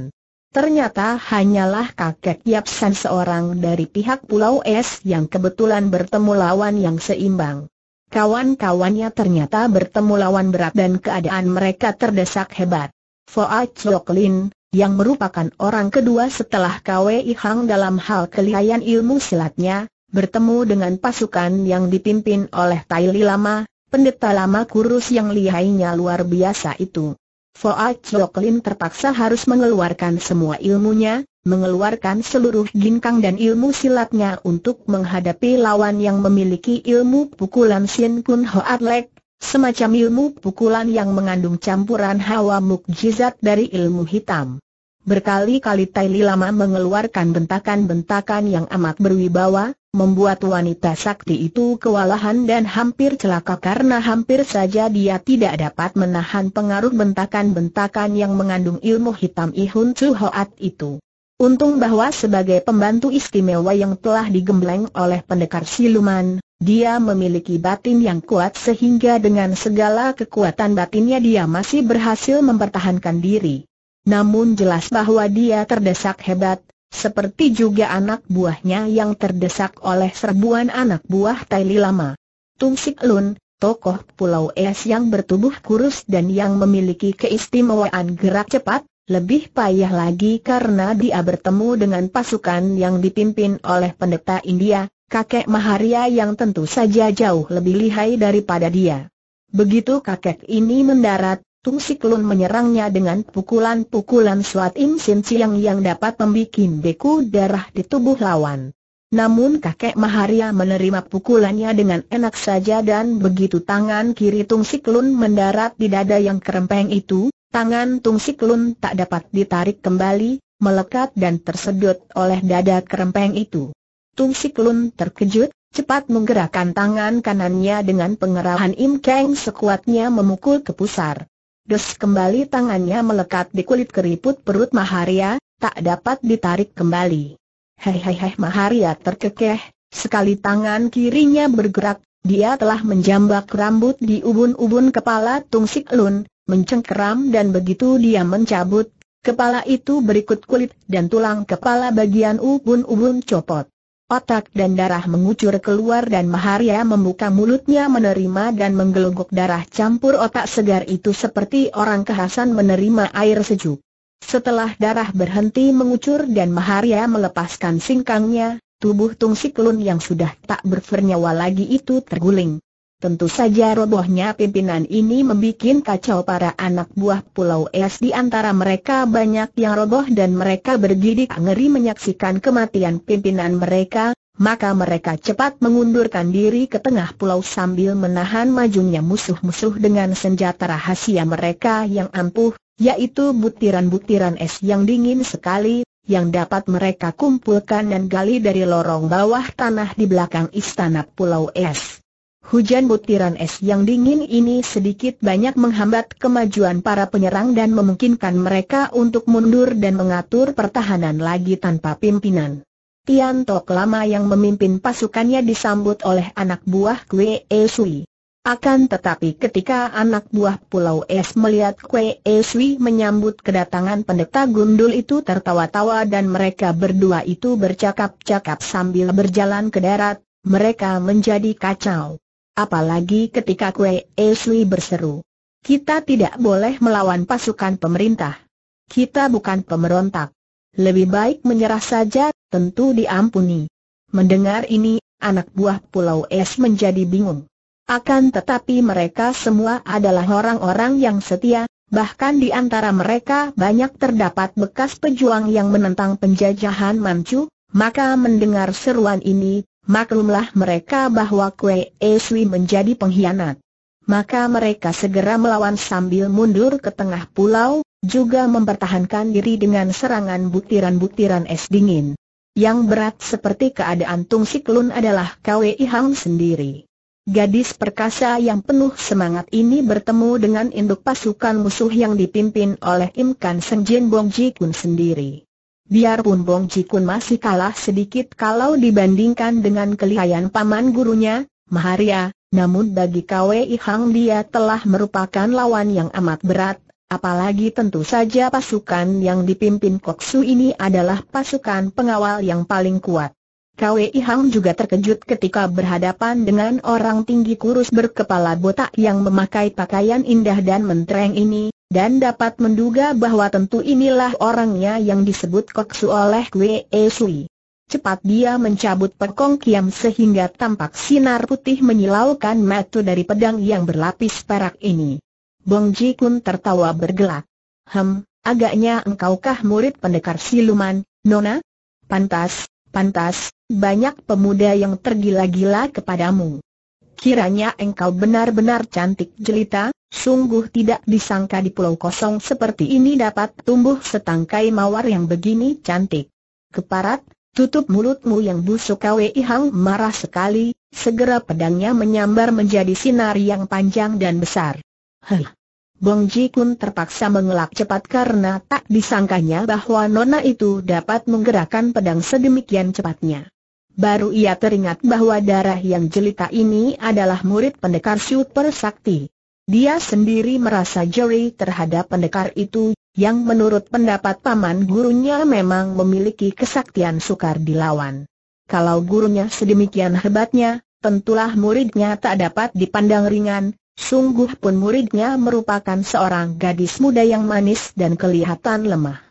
Ternyata hanyalah kakek Yapsan seorang dari pihak Pulau Es yang kebetulan bertemu lawan yang seimbang. Kawan-kawannya ternyata bertemu lawan berat dan keadaan mereka terdesak hebat. Foa Chok yang merupakan orang kedua setelah Kwei Hang dalam hal kelihayan ilmu silatnya, bertemu dengan pasukan yang dipimpin oleh Tai Li Lama, pendeta lama kurus yang lihainya luar biasa itu. Foa Chok terpaksa harus mengeluarkan semua ilmunya, mengeluarkan seluruh ginkang dan ilmu silatnya untuk menghadapi lawan yang memiliki ilmu pukulan Sien Kun Hoat Lek, Semacam ilmu pukulan yang mengandung campuran hawa mukjizat dari ilmu hitam. Berkali-kali Tai Lama mengeluarkan bentakan-bentakan yang amat berwibawa, membuat wanita sakti itu kewalahan dan hampir celaka karena hampir saja dia tidak dapat menahan pengaruh bentakan-bentakan yang mengandung ilmu hitam Ihun Chu Hoat itu. Untung bahwa sebagai pembantu istimewa yang telah digembleng oleh pendekar siluman, dia memiliki batin yang kuat sehingga dengan segala kekuatan batinnya dia masih berhasil mempertahankan diri. Namun jelas bahwa dia terdesak hebat, seperti juga anak buahnya yang terdesak oleh serbuan anak buah Taili Lama. Tung Sik Lun, tokoh Pulau Es yang bertubuh kurus dan yang memiliki keistimewaan gerak cepat, lebih payah lagi karena dia bertemu dengan pasukan yang dipimpin oleh pendeta India, kakek Maharia yang tentu saja jauh lebih lihai daripada dia. Begitu kakek ini mendarat, Tung Siklun menyerangnya dengan pukulan-pukulan suat Im Sin Siang yang dapat membuat beku darah di tubuh lawan. Namun kakek Maharia menerima pukulannya dengan enak saja dan begitu tangan kiri Tung Siklun mendarat di dada yang kerempeng itu, tangan Tung Siklun tak dapat ditarik kembali, melekat dan tersedot oleh dada kerempeng itu. Tung Sik Lun terkejut, cepat menggerakkan tangan kanannya dengan pengerahan Im Kang sekuatnya memukul ke pusar. Dos kembali tangannya melekat di kulit keriput perut Maharia, tak dapat ditarik kembali. Hei hei hei, Maharia terkekeh, sekali tangan kirinya bergerak, dia telah menjambak rambut di ubun-ubun kepala Tung Sik Lun, mencengkeram dan begitu dia mencabut, kepala itu berikut kulit dan tulang kepala bagian ubun-ubun copot. Otak dan darah mengucur keluar dan Maharia membuka mulutnya menerima dan menggelogok darah campur otak segar itu seperti orang kehasan menerima air sejuk. Setelah darah berhenti mengucur dan Maharia melepaskan singkangnya, tubuh Tung Siklun yang sudah tak bernyawa lagi itu terguling. Tentu saja robohnya pimpinan ini membuat kacau para anak buah Pulau Es di antara mereka banyak yang roboh dan mereka bergidik ngeri menyaksikan kematian pimpinan mereka, maka mereka cepat mengundurkan diri ke tengah pulau sambil menahan majunya musuh-musuh dengan senjata rahasia mereka yang ampuh, yaitu butiran-butiran es yang dingin sekali, yang dapat mereka kumpulkan dan gali dari lorong bawah tanah di belakang istana Pulau Es. Hujan butiran es yang dingin ini sedikit banyak menghambat kemajuan para penyerang dan memungkinkan mereka untuk mundur dan mengatur pertahanan lagi tanpa pimpinan. Tian Tok Lama yang memimpin pasukannya disambut oleh anak buah Kwe E Sui. Akan tetapi ketika anak buah Pulau Es melihat Kwe E Sui menyambut kedatangan pendeta gundul itu tertawa-tawa dan mereka berdua itu bercakap-cakap sambil berjalan ke darat, mereka menjadi kacau apalagi ketika Kue Esli berseru. Kita tidak boleh melawan pasukan pemerintah. Kita bukan pemberontak. Lebih baik menyerah saja, tentu diampuni. Mendengar ini, anak buah Pulau Es menjadi bingung. Akan tetapi mereka semua adalah orang-orang yang setia, bahkan di antara mereka banyak terdapat bekas pejuang yang menentang penjajahan Manchu, maka mendengar seruan ini, maklumlah mereka bahwa Kue Eswi menjadi pengkhianat. Maka mereka segera melawan sambil mundur ke tengah pulau, juga mempertahankan diri dengan serangan butiran-butiran es dingin. Yang berat seperti keadaan Tung Siklun adalah Kue Ihang sendiri. Gadis perkasa yang penuh semangat ini bertemu dengan induk pasukan musuh yang dipimpin oleh Im Kan Seng Jin Bong Ji Kun sendiri. Biarpun Bong Jikun masih kalah sedikit kalau dibandingkan dengan kelihayan paman gurunya, Maharia, namun bagi KWI Hang dia telah merupakan lawan yang amat berat, apalagi tentu saja pasukan yang dipimpin Koksu ini adalah pasukan pengawal yang paling kuat. KWI Hang juga terkejut ketika berhadapan dengan orang tinggi kurus berkepala botak yang memakai pakaian indah dan mentereng ini, dan dapat menduga bahwa tentu inilah orangnya yang disebut koksu oleh Kwe e Sui. Cepat dia mencabut pekong kiam sehingga tampak sinar putih menyilaukan metu dari pedang yang berlapis perak ini. Bong Ji Kun tertawa bergelak. Hem, agaknya engkaukah murid pendekar siluman, Nona? Pantas, pantas, banyak pemuda yang tergila-gila kepadamu. Kiranya engkau benar-benar cantik jelita, sungguh tidak disangka di pulau kosong seperti ini dapat tumbuh setangkai mawar yang begini cantik. Keparat, tutup mulutmu yang busuk Kwei Hang marah sekali, segera pedangnya menyambar menjadi sinar yang panjang dan besar. Heh. Bong Ji Kun terpaksa mengelak cepat karena tak disangkanya bahwa Nona itu dapat menggerakkan pedang sedemikian cepatnya baru ia teringat bahwa darah yang jelita ini adalah murid pendekar super sakti. Dia sendiri merasa jeri terhadap pendekar itu, yang menurut pendapat paman gurunya memang memiliki kesaktian sukar dilawan. Kalau gurunya sedemikian hebatnya, tentulah muridnya tak dapat dipandang ringan, sungguh pun muridnya merupakan seorang gadis muda yang manis dan kelihatan lemah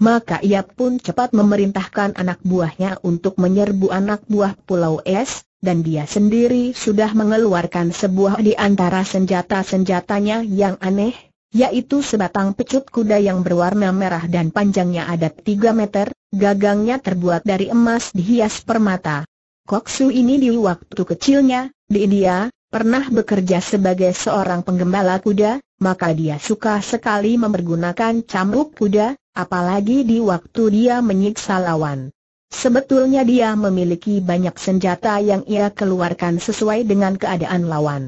maka ia pun cepat memerintahkan anak buahnya untuk menyerbu anak buah Pulau Es, dan dia sendiri sudah mengeluarkan sebuah di antara senjata-senjatanya yang aneh, yaitu sebatang pecut kuda yang berwarna merah dan panjangnya ada 3 meter, gagangnya terbuat dari emas dihias permata. Koksu ini di waktu kecilnya, di India, pernah bekerja sebagai seorang penggembala kuda, maka dia suka sekali mempergunakan cambuk kuda, Apalagi di waktu dia menyiksa lawan. Sebetulnya dia memiliki banyak senjata yang ia keluarkan sesuai dengan keadaan lawan.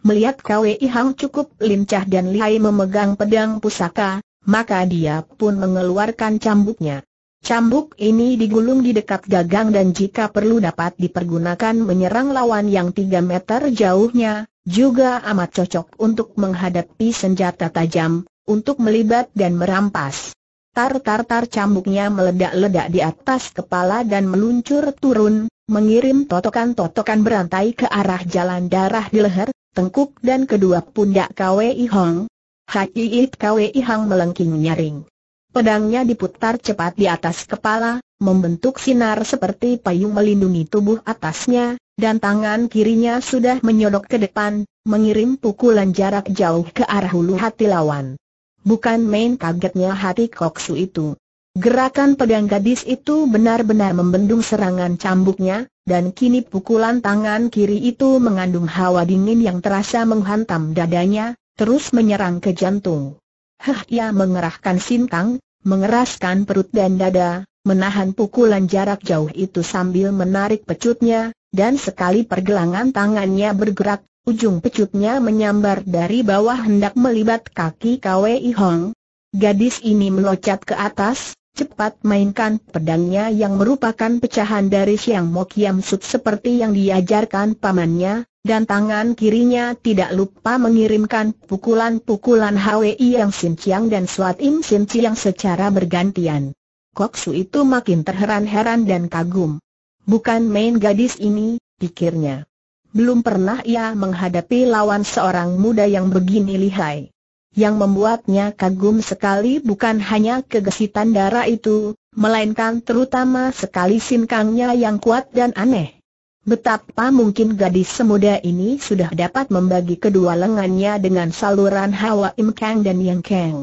Melihat Kwei Hang cukup lincah dan lihai memegang pedang pusaka, maka dia pun mengeluarkan cambuknya. Cambuk ini digulung di dekat gagang dan jika perlu dapat dipergunakan menyerang lawan yang 3 meter jauhnya, juga amat cocok untuk menghadapi senjata tajam, untuk melibat dan merampas. Tar-tar-tar cambuknya meledak-ledak di atas kepala dan meluncur turun, mengirim totokan-totokan berantai ke arah jalan darah di leher, tengkuk dan kedua pundak Kwei Hong. Hakiit Kwei Hong melengking nyaring. Pedangnya diputar cepat di atas kepala, membentuk sinar seperti payung melindungi tubuh atasnya, dan tangan kirinya sudah menyodok ke depan, mengirim pukulan jarak jauh ke arah hulu hati lawan. Bukan main kagetnya hati Koksu itu. Gerakan pedang gadis itu benar-benar membendung serangan cambuknya, dan kini pukulan tangan kiri itu mengandung hawa dingin yang terasa menghantam dadanya, terus menyerang ke jantung. Hah, ia mengerahkan sintang, mengeraskan perut dan dada, menahan pukulan jarak jauh itu sambil menarik pecutnya, dan sekali pergelangan tangannya bergerak, Ujung pecutnya menyambar dari bawah hendak melibat kaki Kwei Hong. Gadis ini melocat ke atas, cepat mainkan pedangnya yang merupakan pecahan dari Siang Mok Yam Sut seperti yang diajarkan pamannya, dan tangan kirinya tidak lupa mengirimkan pukulan-pukulan Hwi yang Sin Chiang dan Suat Im Sin Chiang secara bergantian. Kok Su itu makin terheran-heran dan kagum. Bukan main gadis ini, pikirnya. Belum pernah ia menghadapi lawan seorang muda yang begini lihai. Yang membuatnya kagum sekali bukan hanya kegesitan darah itu, melainkan terutama sekali sinkangnya yang kuat dan aneh. Betapa mungkin gadis semuda ini sudah dapat membagi kedua lengannya dengan saluran hawa Im dan Yang Kang.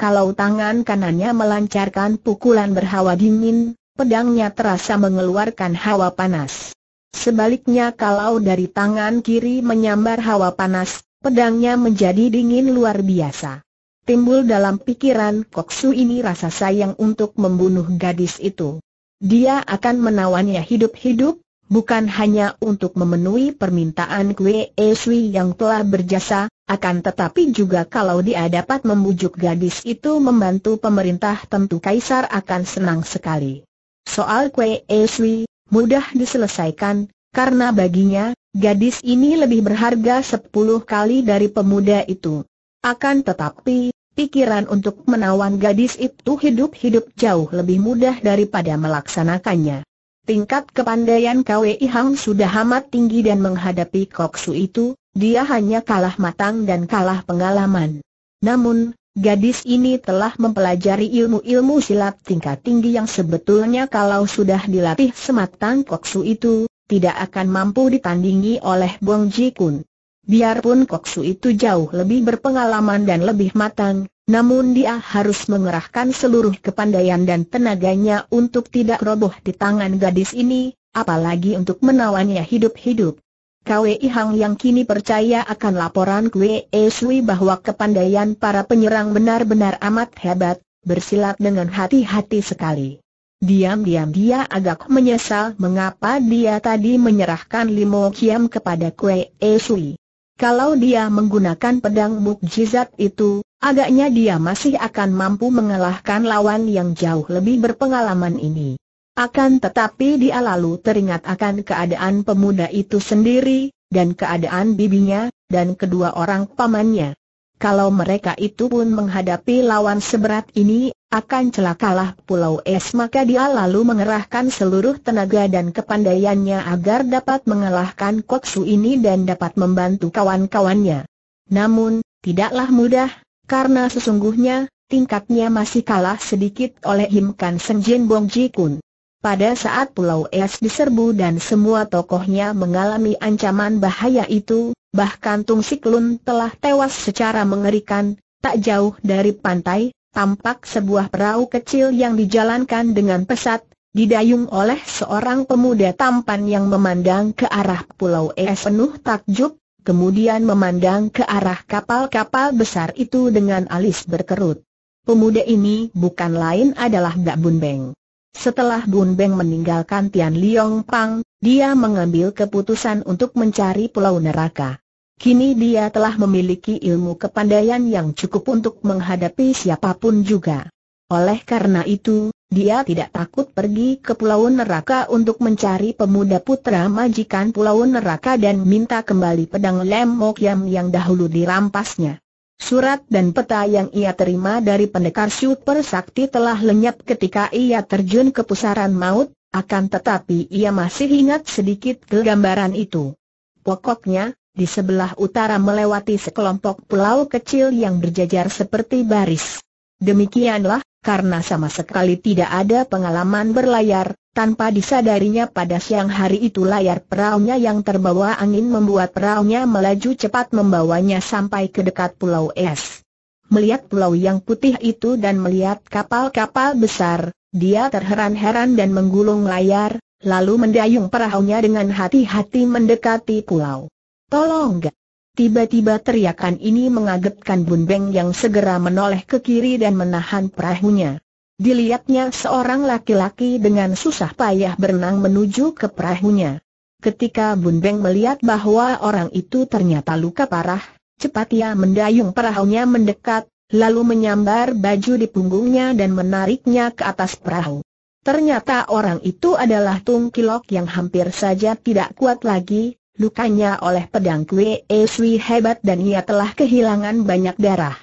Kalau tangan kanannya melancarkan pukulan berhawa dingin, pedangnya terasa mengeluarkan hawa panas. Sebaliknya kalau dari tangan kiri menyambar hawa panas, pedangnya menjadi dingin luar biasa. Timbul dalam pikiran Koksu ini rasa sayang untuk membunuh gadis itu. Dia akan menawannya hidup-hidup, bukan hanya untuk memenuhi permintaan Kwe Esui yang telah berjasa, akan tetapi juga kalau dia dapat membujuk gadis itu membantu pemerintah tentu Kaisar akan senang sekali. Soal Kwe Esui, mudah diselesaikan, karena baginya, gadis ini lebih berharga sepuluh kali dari pemuda itu. Akan tetapi, pikiran untuk menawan gadis itu hidup-hidup jauh lebih mudah daripada melaksanakannya. Tingkat kepandaian Kwei Hang sudah amat tinggi dan menghadapi Koksu itu, dia hanya kalah matang dan kalah pengalaman. Namun, Gadis ini telah mempelajari ilmu-ilmu silat tingkat tinggi yang sebetulnya kalau sudah dilatih sematang koksu itu, tidak akan mampu ditandingi oleh Bong Ji Kun. Biarpun koksu itu jauh lebih berpengalaman dan lebih matang, namun dia harus mengerahkan seluruh kepandaian dan tenaganya untuk tidak roboh di tangan gadis ini, apalagi untuk menawannya hidup-hidup. Kwei Hang yang kini percaya akan laporan Kwei Sui bahwa kepandaian para penyerang benar-benar amat hebat, bersilat dengan hati-hati sekali. Diam-diam dia agak menyesal mengapa dia tadi menyerahkan Limo Kiam kepada Kwei Sui. Kalau dia menggunakan pedang mukjizat itu, agaknya dia masih akan mampu mengalahkan lawan yang jauh lebih berpengalaman ini. Akan tetapi dia lalu teringat akan keadaan pemuda itu sendiri, dan keadaan bibinya, dan kedua orang pamannya. Kalau mereka itu pun menghadapi lawan seberat ini, akan celakalah Pulau Es maka dia lalu mengerahkan seluruh tenaga dan kepandaiannya agar dapat mengalahkan Koksu ini dan dapat membantu kawan-kawannya. Namun, tidaklah mudah, karena sesungguhnya, tingkatnya masih kalah sedikit oleh Him Kan Jin Bong Ji Kun. Pada saat Pulau Es diserbu dan semua tokohnya mengalami ancaman bahaya itu, bahkan Tung Siklun telah tewas secara mengerikan, tak jauh dari pantai, tampak sebuah perahu kecil yang dijalankan dengan pesat, didayung oleh seorang pemuda tampan yang memandang ke arah Pulau Es penuh takjub, kemudian memandang ke arah kapal-kapal besar itu dengan alis berkerut. Pemuda ini bukan lain adalah Gak Beng. Setelah Bun Beng meninggalkan Tian Liong Pang, dia mengambil keputusan untuk mencari pulau neraka. Kini dia telah memiliki ilmu kepandaian yang cukup untuk menghadapi siapapun juga. Oleh karena itu, dia tidak takut pergi ke pulau neraka untuk mencari pemuda putra majikan pulau neraka dan minta kembali pedang Lem Mokyam yang dahulu dirampasnya. Surat dan peta yang ia terima dari pendekar super sakti telah lenyap ketika ia terjun ke pusaran maut, akan tetapi ia masih ingat sedikit kegambaran itu. Pokoknya, di sebelah utara melewati sekelompok pulau kecil yang berjajar seperti baris. Demikianlah, karena sama sekali tidak ada pengalaman berlayar, tanpa disadarinya pada siang hari itu layar peraunya yang terbawa angin membuat peraunya melaju cepat membawanya sampai ke dekat pulau es. Melihat pulau yang putih itu dan melihat kapal-kapal besar, dia terheran-heran dan menggulung layar, lalu mendayung perahunya dengan hati-hati mendekati pulau. Tolong gak! Tiba-tiba teriakan ini mengagetkan Bun Beng yang segera menoleh ke kiri dan menahan perahunya. Dilihatnya seorang laki-laki dengan susah payah berenang menuju ke perahunya. Ketika Bun Beng melihat bahwa orang itu ternyata luka parah, cepat ia mendayung perahunya mendekat, lalu menyambar baju di punggungnya dan menariknya ke atas perahu. Ternyata orang itu adalah Tung Kilok yang hampir saja tidak kuat lagi, lukanya oleh pedang Kwe Eswi hebat dan ia telah kehilangan banyak darah.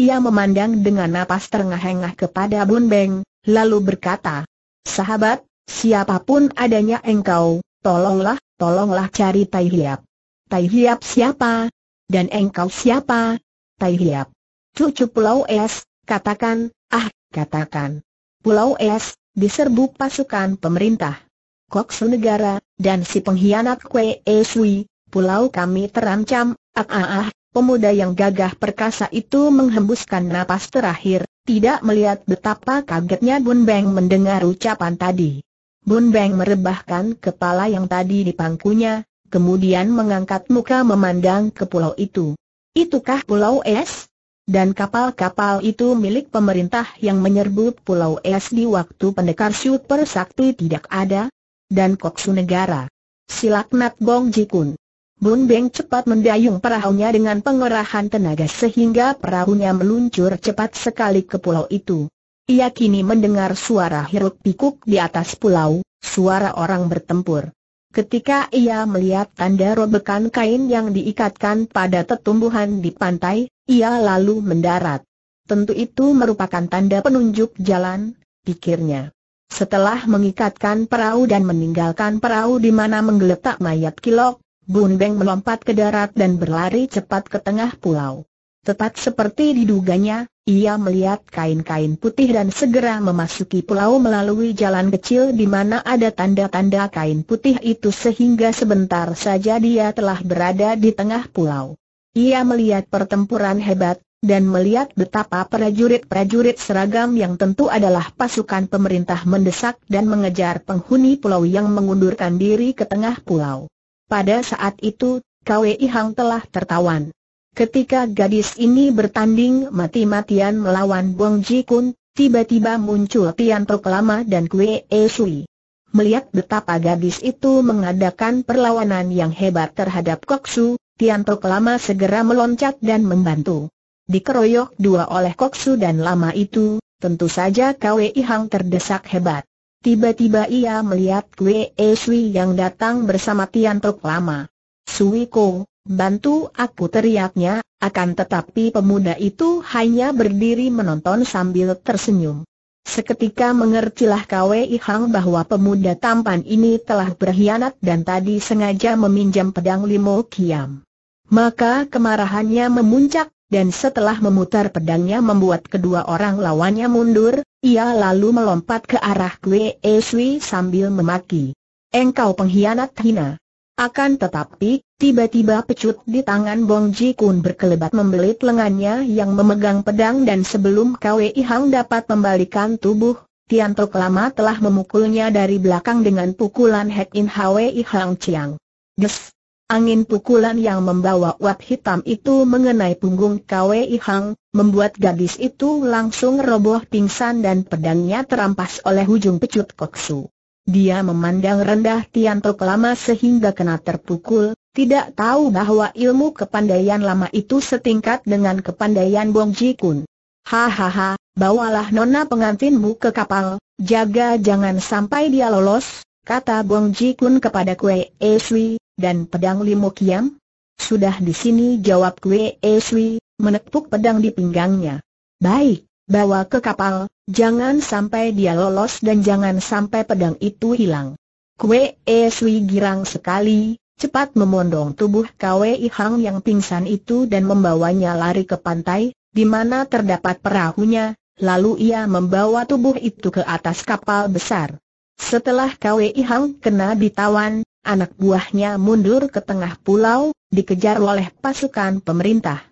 Ia memandang dengan napas terengah-engah kepada Bun Beng, lalu berkata, Sahabat, siapapun adanya engkau, tolonglah, tolonglah cari Tai Hiap. Tai Hiap siapa? Dan engkau siapa? Tai Hiap. Cucu Pulau Es, katakan, ah, katakan. Pulau Es, diserbu pasukan pemerintah. kok negara, dan si pengkhianat Kwe Esui, pulau kami terancam, ah ah ah, Pemuda yang gagah perkasa itu menghembuskan napas terakhir, tidak melihat betapa kagetnya Bun Beng mendengar ucapan tadi. Bun Beng merebahkan kepala yang tadi di pangkunya, kemudian mengangkat muka memandang ke pulau itu. Itukah pulau es? Dan kapal-kapal itu milik pemerintah yang menyerbu pulau es di waktu pendekar super sakti tidak ada? Dan koksu negara. Silaknat Bong Jikun. Bun Beng cepat mendayung perahunya dengan pengerahan tenaga sehingga perahunya meluncur cepat sekali ke pulau itu. Ia kini mendengar suara hiruk pikuk di atas pulau, suara orang bertempur. Ketika ia melihat tanda robekan kain yang diikatkan pada tetumbuhan di pantai, ia lalu mendarat. Tentu itu merupakan tanda penunjuk jalan, pikirnya. Setelah mengikatkan perahu dan meninggalkan perahu di mana menggeletak mayat kilok, Bundeng melompat ke darat dan berlari cepat ke tengah pulau. Tepat seperti diduganya, ia melihat kain-kain putih dan segera memasuki pulau melalui jalan kecil di mana ada tanda-tanda kain putih itu sehingga sebentar saja dia telah berada di tengah pulau. Ia melihat pertempuran hebat, dan melihat betapa prajurit-prajurit seragam yang tentu adalah pasukan pemerintah mendesak dan mengejar penghuni pulau yang mengundurkan diri ke tengah pulau. Pada saat itu, Kwei Hang telah tertawan. Ketika gadis ini bertanding mati-matian melawan Bong Ji Kun, tiba-tiba muncul Tian Tok Lama dan Kwei e Sui. Melihat betapa gadis itu mengadakan perlawanan yang hebat terhadap Kok Su, Tian Tok Lama segera meloncat dan membantu. Dikeroyok dua oleh Kok Su dan Lama itu, tentu saja Kwei Hang terdesak hebat. Tiba-tiba ia melihat Kwe e Sui yang datang bersama Tian Tok Lama. Sui Ko, bantu aku teriaknya, akan tetapi pemuda itu hanya berdiri menonton sambil tersenyum. Seketika mengertilah Kwei Hang bahwa pemuda tampan ini telah berkhianat dan tadi sengaja meminjam pedang Limo Kiam. Maka kemarahannya memuncak, dan setelah memutar pedangnya membuat kedua orang lawannya mundur, ia lalu melompat ke arah Kwe e Sui sambil memaki. Engkau pengkhianat hina. Akan tetapi, tiba-tiba pecut di tangan Bong Ji Kun berkelebat membelit lengannya yang memegang pedang dan sebelum Kwe Hang dapat membalikan tubuh, Tianto Kelama telah memukulnya dari belakang dengan pukulan Hek In Hwe Hang Chiang. Gesss! Angin pukulan yang membawa uap hitam itu mengenai punggung Kwei Hang, membuat gadis itu langsung roboh pingsan dan pedangnya terampas oleh ujung pecut koksu. Dia memandang rendah Tian Tok lama sehingga kena terpukul, tidak tahu bahwa ilmu kepandaian lama itu setingkat dengan kepandaian Bong Ji Kun. Hahaha, bawalah nona pengantinmu ke kapal, jaga jangan sampai dia lolos, kata Bong Ji Kun kepada Kwei Sui, dan pedang Limu Kiam? Sudah di sini jawab Kwe Eswi, menepuk pedang di pinggangnya. Baik, bawa ke kapal, jangan sampai dia lolos dan jangan sampai pedang itu hilang. Kwe Eswi girang sekali, cepat memondong tubuh Kwe Hang yang pingsan itu dan membawanya lari ke pantai, di mana terdapat perahunya, lalu ia membawa tubuh itu ke atas kapal besar. Setelah Kwe Hang kena ditawan, anak buahnya mundur ke tengah pulau, dikejar oleh pasukan pemerintah.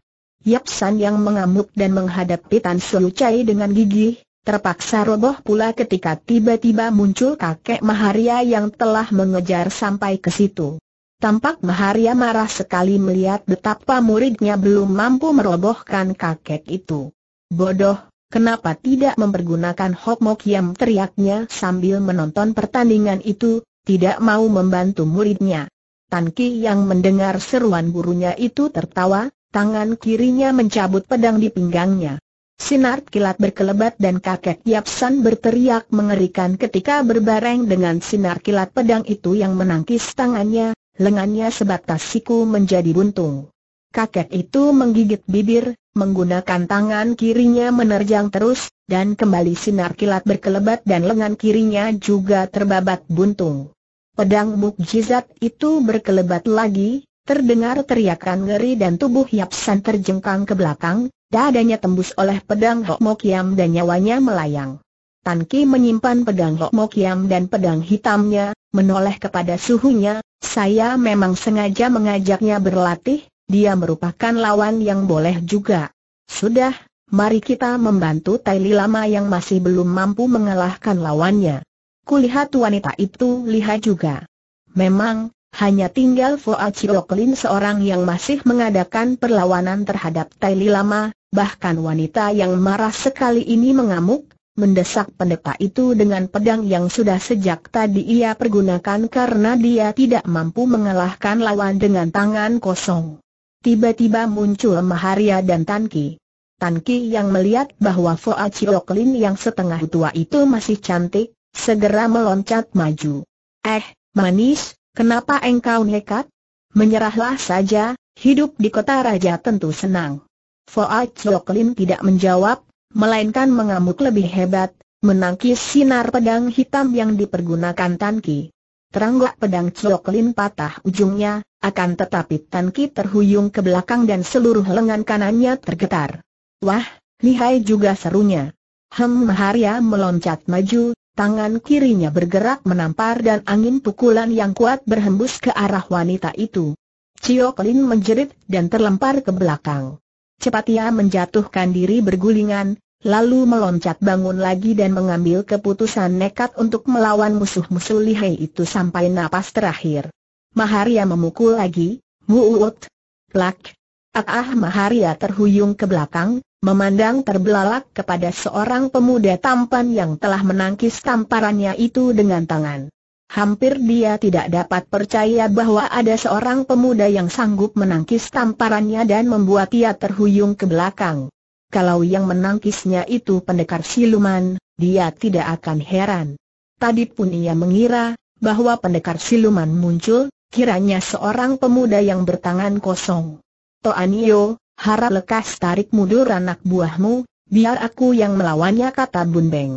Yap San yang mengamuk dan menghadapi Tan Su Chai dengan gigih, terpaksa roboh pula ketika tiba-tiba muncul kakek Maharia yang telah mengejar sampai ke situ. Tampak Maharia marah sekali melihat betapa muridnya belum mampu merobohkan kakek itu. Bodoh, kenapa tidak mempergunakan Hok Mok Yam teriaknya sambil menonton pertandingan itu, tidak mau membantu muridnya. Tan Ki yang mendengar seruan gurunya itu tertawa, tangan kirinya mencabut pedang di pinggangnya. Sinar kilat berkelebat dan kakek Yap San berteriak mengerikan ketika berbareng dengan sinar kilat pedang itu yang menangkis tangannya, lengannya sebatas siku menjadi buntung. Kakek itu menggigit bibir, menggunakan tangan kirinya menerjang terus, dan kembali sinar kilat berkelebat dan lengan kirinya juga terbabat buntung. Pedang mukjizat itu berkelebat lagi, terdengar teriakan ngeri dan tubuh Yap terjengkang ke belakang, dadanya tembus oleh pedang Hok Yam dan nyawanya melayang. Tan Ki menyimpan pedang Hok Yam dan pedang hitamnya, menoleh kepada suhunya, saya memang sengaja mengajaknya berlatih, dia merupakan lawan yang boleh juga. Sudah, mari kita membantu Tai Lama yang masih belum mampu mengalahkan lawannya. Kulihat wanita itu lihat juga. Memang, hanya tinggal Foa Cioklin seorang yang masih mengadakan perlawanan terhadap Li Lama, bahkan wanita yang marah sekali ini mengamuk, mendesak pendeta itu dengan pedang yang sudah sejak tadi ia pergunakan karena dia tidak mampu mengalahkan lawan dengan tangan kosong. Tiba-tiba muncul Maharia dan Tanki. Tanki yang melihat bahwa Foa Cioklin yang setengah tua itu masih cantik, segera meloncat maju. Eh, manis, kenapa engkau nekat? Menyerahlah saja, hidup di kota raja tentu senang. Foa Choklin tidak menjawab, melainkan mengamuk lebih hebat, menangkis sinar pedang hitam yang dipergunakan Tanki. Teranggak pedang Choklin patah ujungnya, akan tetapi Tanki terhuyung ke belakang dan seluruh lengan kanannya tergetar. Wah, lihai juga serunya. Hem Maharia meloncat maju, Tangan kirinya bergerak menampar dan angin pukulan yang kuat berhembus ke arah wanita itu. Cio Klin menjerit dan terlempar ke belakang. Cepat ia menjatuhkan diri bergulingan, lalu meloncat bangun lagi dan mengambil keputusan nekat untuk melawan musuh-musuh lihai itu sampai napas terakhir. Maharia memukul lagi, muut, plak. Ah, ah Maharia terhuyung ke belakang, Memandang terbelalak kepada seorang pemuda tampan yang telah menangkis tamparannya itu dengan tangan. Hampir dia tidak dapat percaya bahwa ada seorang pemuda yang sanggup menangkis tamparannya dan membuat ia terhuyung ke belakang. Kalau yang menangkisnya itu pendekar siluman, dia tidak akan heran. Tadi pun ia mengira, bahwa pendekar siluman muncul, kiranya seorang pemuda yang bertangan kosong. Toanio, harap lekas tarik mundur anak buahmu, biar aku yang melawannya kata Bun Beng.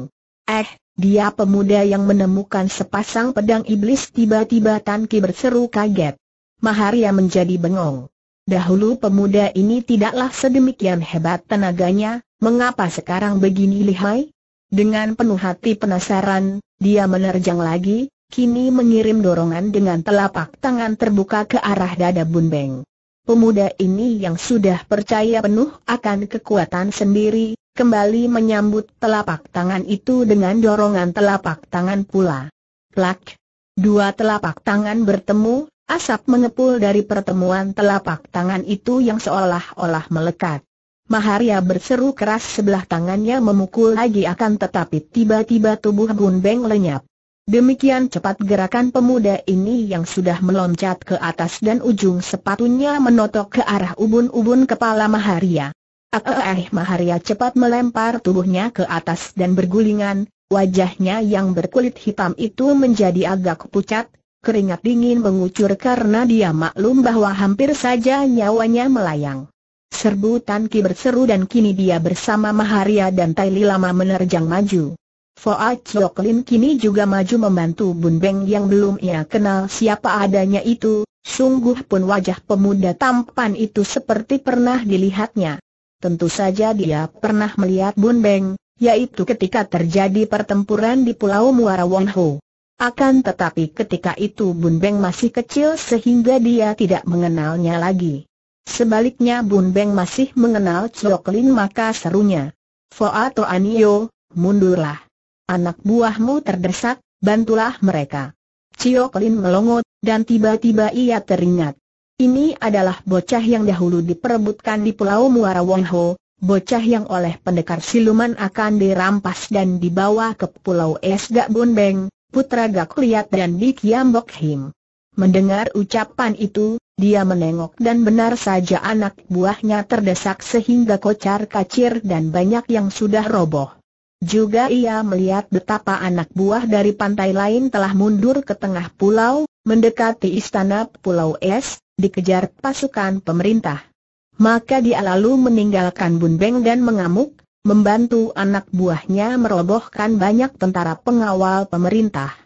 Eh, dia pemuda yang menemukan sepasang pedang iblis tiba-tiba Tan Ki berseru kaget. Maharia menjadi bengong. Dahulu pemuda ini tidaklah sedemikian hebat tenaganya, mengapa sekarang begini lihai? Dengan penuh hati penasaran, dia menerjang lagi, kini mengirim dorongan dengan telapak tangan terbuka ke arah dada Bun Beng pemuda ini yang sudah percaya penuh akan kekuatan sendiri, kembali menyambut telapak tangan itu dengan dorongan telapak tangan pula. Plak! Dua telapak tangan bertemu, asap mengepul dari pertemuan telapak tangan itu yang seolah-olah melekat. Maharia berseru keras sebelah tangannya memukul lagi akan tetapi tiba-tiba tubuh Gun Beng lenyap. Demikian cepat gerakan pemuda ini yang sudah meloncat ke atas dan ujung sepatunya menotok ke arah ubun-ubun kepala Maharia. Ah, ah, eh Maharia cepat melempar tubuhnya ke atas dan bergulingan, wajahnya yang berkulit hitam itu menjadi agak pucat, keringat dingin mengucur karena dia maklum bahwa hampir saja nyawanya melayang. Serbu Tanki berseru dan kini dia bersama Maharia dan Tai Lama menerjang maju. Chok Lin kini juga maju membantu Bun Beng yang belum ia kenal siapa adanya itu, sungguh pun wajah pemuda tampan itu seperti pernah dilihatnya. Tentu saja dia pernah melihat Bun Beng, yaitu ketika terjadi pertempuran di Pulau Muara Wonho. Akan tetapi ketika itu Bun Beng masih kecil sehingga dia tidak mengenalnya lagi. Sebaliknya Bun Beng masih mengenal Choklin maka serunya. Foa Anio, mundurlah anak buahmu terdesak, bantulah mereka. Cio Kelin melongot, dan tiba-tiba ia teringat. Ini adalah bocah yang dahulu diperebutkan di Pulau Muara Wongho, bocah yang oleh pendekar siluman akan dirampas dan dibawa ke Pulau Es Gak Beng, putra Gak Liat dan Dik Yambok Him. Mendengar ucapan itu, dia menengok dan benar saja anak buahnya terdesak sehingga kocar kacir dan banyak yang sudah roboh. Juga ia melihat betapa anak buah dari pantai lain telah mundur ke tengah pulau, mendekati istana Pulau Es, dikejar pasukan pemerintah. Maka dia lalu meninggalkan Bunbeng dan mengamuk, membantu anak buahnya merobohkan banyak tentara pengawal pemerintah.